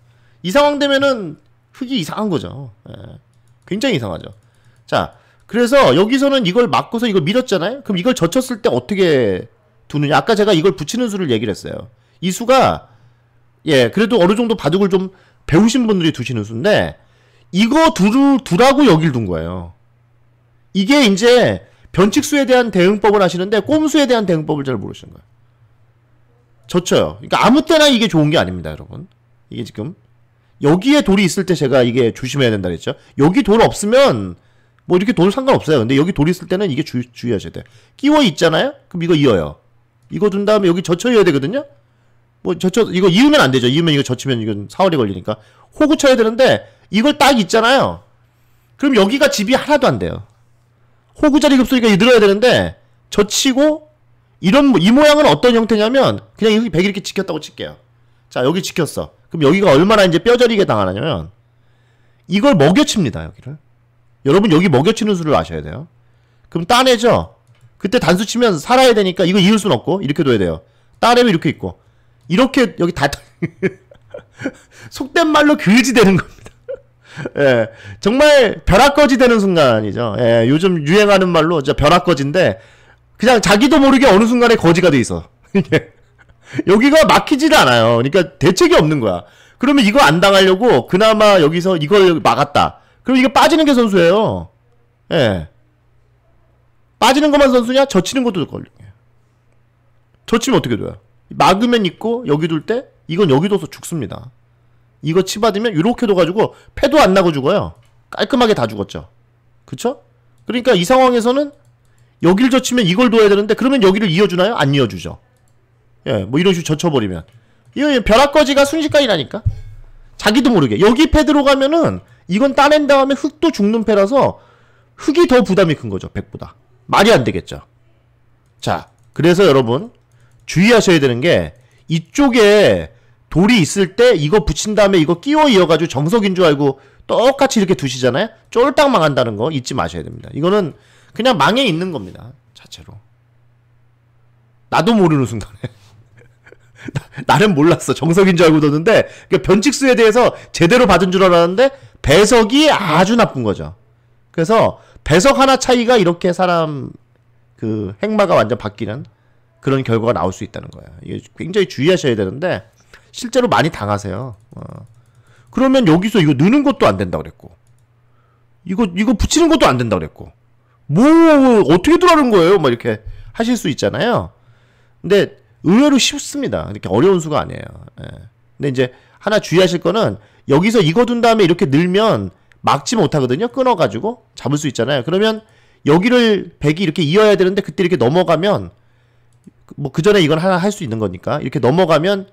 이 상황 되면은 흙이 이상한 거죠. 예. 굉장히 이상하죠. 자, 그래서 여기서는 이걸 막고서 이걸 밀었잖아요? 그럼 이걸 젖혔을 때 어떻게 두느냐? 아까 제가 이걸 붙이는 수를 얘기를 했어요. 이 수가, 예, 그래도 어느 정도 바둑을 좀 배우신 분들이 두시는 수인데, 이거 두 두라고 여길 둔 거예요. 이게 이제 변칙수에 대한 대응법을 하시는데 꼼수에 대한 대응법을 잘 모르시는 거예요. 저쳐요. 그러니까 아무 때나 이게 좋은 게 아닙니다, 여러분. 이게 지금 여기에 돌이 있을 때 제가 이게 조심해야 된다 그랬죠. 여기 돌 없으면 뭐 이렇게 돌 상관없어요. 근데 여기 돌 있을 때는 이게 주, 주의하셔야 돼요. 끼워 있잖아요? 그럼 이거 이어요. 이거 둔 다음에 여기 젖혀 이어야 되거든요? 뭐 젖혀, 이거 이으면 안 되죠. 이으면 이거 젖히면 이건 사월이 걸리니까. 호구 쳐야 되는데 이걸 딱 있잖아요. 그럼 여기가 집이 하나도 안 돼요. 호구자리 급소리가지 늘어야 되는데 저치고 이런 이 모양은 어떤 형태냐면 그냥 여기 100 이렇게 지켰다고 칠게요. 자 여기 지켰어. 그럼 여기가 얼마나 이제 뼈저리게 당하냐면 이걸 먹여칩니다 여기를. 여러분 여기 먹여치는 수를 아셔야 돼요. 그럼 따내죠. 그때 단수 치면 살아야 되니까 이거 이을 순 없고 이렇게 둬야 돼요. 따내면 이렇게 있고 이렇게 여기 다 속된 말로 교지 되는 겁니다. 예, 정말 벼락거지 되는 순간이죠. 예, 요즘 유행하는 말로 진짜 벼락거지인데 그냥 자기도 모르게 어느 순간에 거지가 돼 있어. 여기가 막히지도 않아요. 그러니까 대책이 없는 거야. 그러면 이거 안 당하려고 그나마 여기서 이걸 막았다. 그럼 이거 빠지는 게 선수예요. 예. 빠지는 것만 선수냐? 젖히는 것도 걸리요젖히면 어떻게 돼요? 막으면 있고 여기 둘 때 이건 여기 둬서 죽습니다. 이거 치받으면 이렇게 둬가지고 패도 안 나고 죽어요. 깔끔하게 다 죽었죠. 그쵸? 그러니까 이 상황에서는 여길 젖히면 이걸 둬야 되는데 그러면 여기를 이어주나요? 안 이어주죠. 예, 뭐 이런 식으로 젖혀버리면. 이거 벼락거지가 순식간이라니까. 자기도 모르게. 여기 패드로 가면은 이건 따낸 다음에 흙도 죽는 패라서 흙이 더 부담이 큰 거죠. 백보다. 말이 안 되겠죠. 자, 그래서 여러분 주의하셔야 되는 게 이쪽에 돌이 있을 때 이거 붙인 다음에 이거 끼워 이어가지고 정석인 줄 알고 똑같이 이렇게 두시잖아요. 쫄딱 망한다는 거 잊지 마셔야 됩니다. 이거는 그냥 망해 있는 겁니다. 자체로. 나도 모르는 순간에. 나, 는 몰랐어. 정석인 줄 알고 뒀는데 그러니까 변칙수에 대해서 제대로 받은 줄 알았는데 배석이 아주 나쁜 거죠. 그래서 배석 하나 차이가 이렇게 사람 그 행마가 완전 바뀌는 그런 결과가 나올 수 있다는 거예요. 이게 굉장히 주의하셔야 되는데 실제로 많이 당하세요. 어. 그러면 여기서 이거 넣는 것도 안 된다 그랬고. 이거 이거 붙이는 것도 안 된다 그랬고. 뭐 어떻게 들어가는 거예요? 막 이렇게 하실 수 있잖아요. 근데 의외로 쉽습니다. 이렇게 어려운 수가 아니에요. 예. 근데 이제 하나 주의하실 거는 여기서 이거 둔 다음에 이렇게 늘면 막지 못하거든요. 끊어가지고 잡을 수 있잖아요. 그러면 여기를 백이 이렇게 이어야 되는데 그때 이렇게 넘어가면 뭐 그 전에 이건 하나 할 수 있는 거니까 이렇게 넘어가면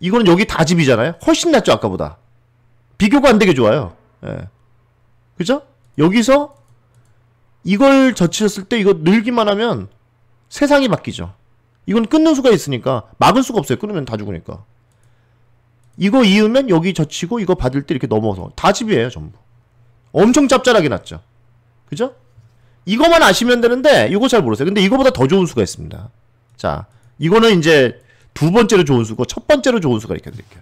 이거는 여기 다 집이잖아요. 훨씬 낫죠 아까보다. 비교가 안 되게 좋아요. 예. 그죠? 여기서 이걸 젖히셨을때 이거 늘기만 하면 세상이 바뀌죠. 이건 끊는 수가 있으니까 막을 수가 없어요. 끊으면 다 죽으니까. 이거 이으면 여기 젖히고 이거 받을 때 이렇게 넘어서 다 집이에요 전부. 엄청 짭짤하게 낫죠 그죠? 이거만 아시면 되는데 이거 잘 모르세요. 근데 이거보다 더 좋은 수가 있습니다. 자, 이거는 이제 두 번째로 좋은 수고 첫 번째로 좋은 수가이렇 드릴게요.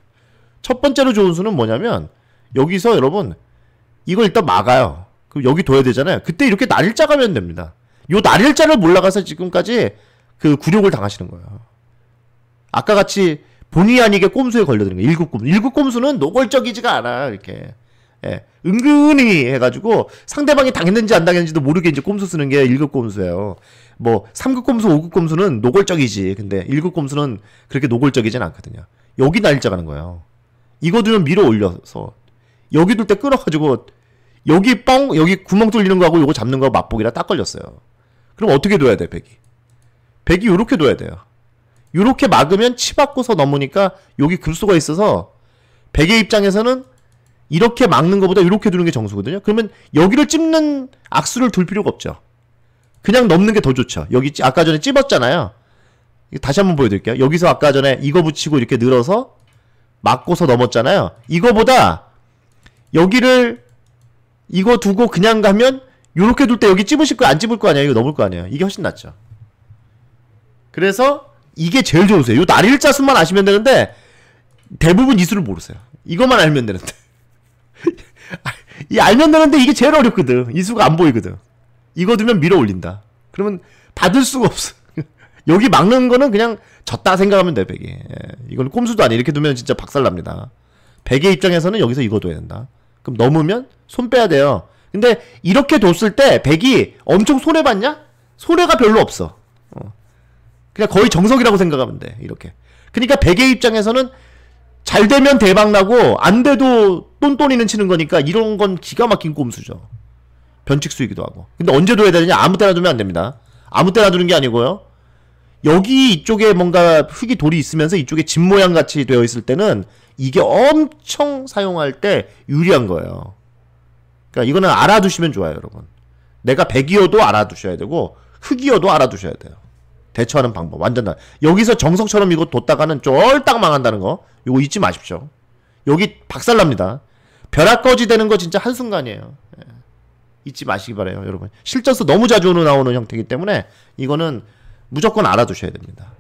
첫 번째로 좋은 수는 뭐냐면 여기서 여러분 이걸 일단 막아요. 그럼 여기 둬야 되잖아요. 그때 이렇게 날짜 가면 됩니다. 요 날일자를 몰라가서 지금까지 그 굴욕을 당하시는 거예요. 아까 같이 본의 아니게 꼼수에 걸려드는 거예요. 일곱 꼼수. 일곱 꼼수는 노골적이지가 않아 이렇게. 예. 은근히 해가지고 상대방이 당했는지 안 당했는지도 모르게 이제 꼼수 쓰는 게 1급 꼼수예요. 뭐 3급 꼼수, 5급 꼼수는 노골적이지. 근데 1급 꼼수는 그렇게 노골적이진 않거든요. 여기 날짜가는 거예요. 이거 두면 밀어 올려서 여기 둘 때 끌어가지고 여기 뻥 여기 구멍 뚫리는 거하고 이거 잡는 거 맛보기라 딱 걸렸어요. 그럼 어떻게 둬야 돼, 백이? 백이 요렇게 둬야 돼요. 요렇게 막으면 치 받고서 넘으니까 여기 급수가 있어서 백의 입장에서는 이렇게 막는 것보다 이렇게 두는 게 정수거든요. 그러면 여기를 찝는 악수를 둘 필요가 없죠. 그냥 넘는 게 더 좋죠. 여기 아까 전에 찝었잖아요. 다시 한번 보여드릴게요. 여기서 아까 전에 이거 붙이고 이렇게 늘어서 막고서 넘었잖아요. 이거보다 여기를 이거 두고 그냥 가면 이렇게 둘 때 여기 찝으실 거안 찝을 거 아니에요. 이거 넘을 거 아니에요. 이게 훨씬 낫죠. 그래서 이게 제일 좋으세요. 요 날일자 수만 아시면 되는데 대부분 이 수를 모르세요. 이것만 알면 되는데. 이 알면 되는데 이게 제일 어렵거든. 이수가 안 보이거든. 이거 두면 밀어 올린다. 그러면 받을 수가 없어. 여기 막는 거는 그냥 졌다 생각하면 돼, 백이. 예. 이건 꼼수도 아니 이렇게 두면 진짜 박살납니다. 백의 입장에서는 여기서 이거 둬야 된다. 그럼 넘으면 손 빼야 돼요. 근데 이렇게 뒀을 때 백이 엄청 손해봤냐? 손해가 별로 없어. 어. 그냥 거의 정석이라고 생각하면 돼, 이렇게. 그러니까 백의 입장에서는 잘 되면 대박 나고 안 돼도 똔똔이는 치는 거니까 이런 건 기가 막힌 꼼수죠. 변칙수이기도 하고. 근데 언제 둬야 되느냐? 아무 때나 두면 안 됩니다. 아무 때나 두는 게 아니고요. 여기 이쪽에 뭔가 흙이 돌이 있으면서 이쪽에 집 모양 같이 되어 있을 때는 이게 엄청 사용할 때 유리한 거예요. 그러니까 이거는 알아두시면 좋아요, 여러분. 내가 백이어도 알아두셔야 되고 흙이어도 알아두셔야 돼요. 대처하는 방법 완전 나. 여기서 정석처럼 이거 뒀다가는 쫄딱 망한다는 거 요거 잊지 마십시오. 여기 박살납니다. 벼락거지 되는 거 진짜 한순간이에요. 예. 잊지 마시기 바래요, 여러분. 실전서 너무 자주 나오는 형태이기 때문에 이거는 무조건 알아두셔야 됩니다.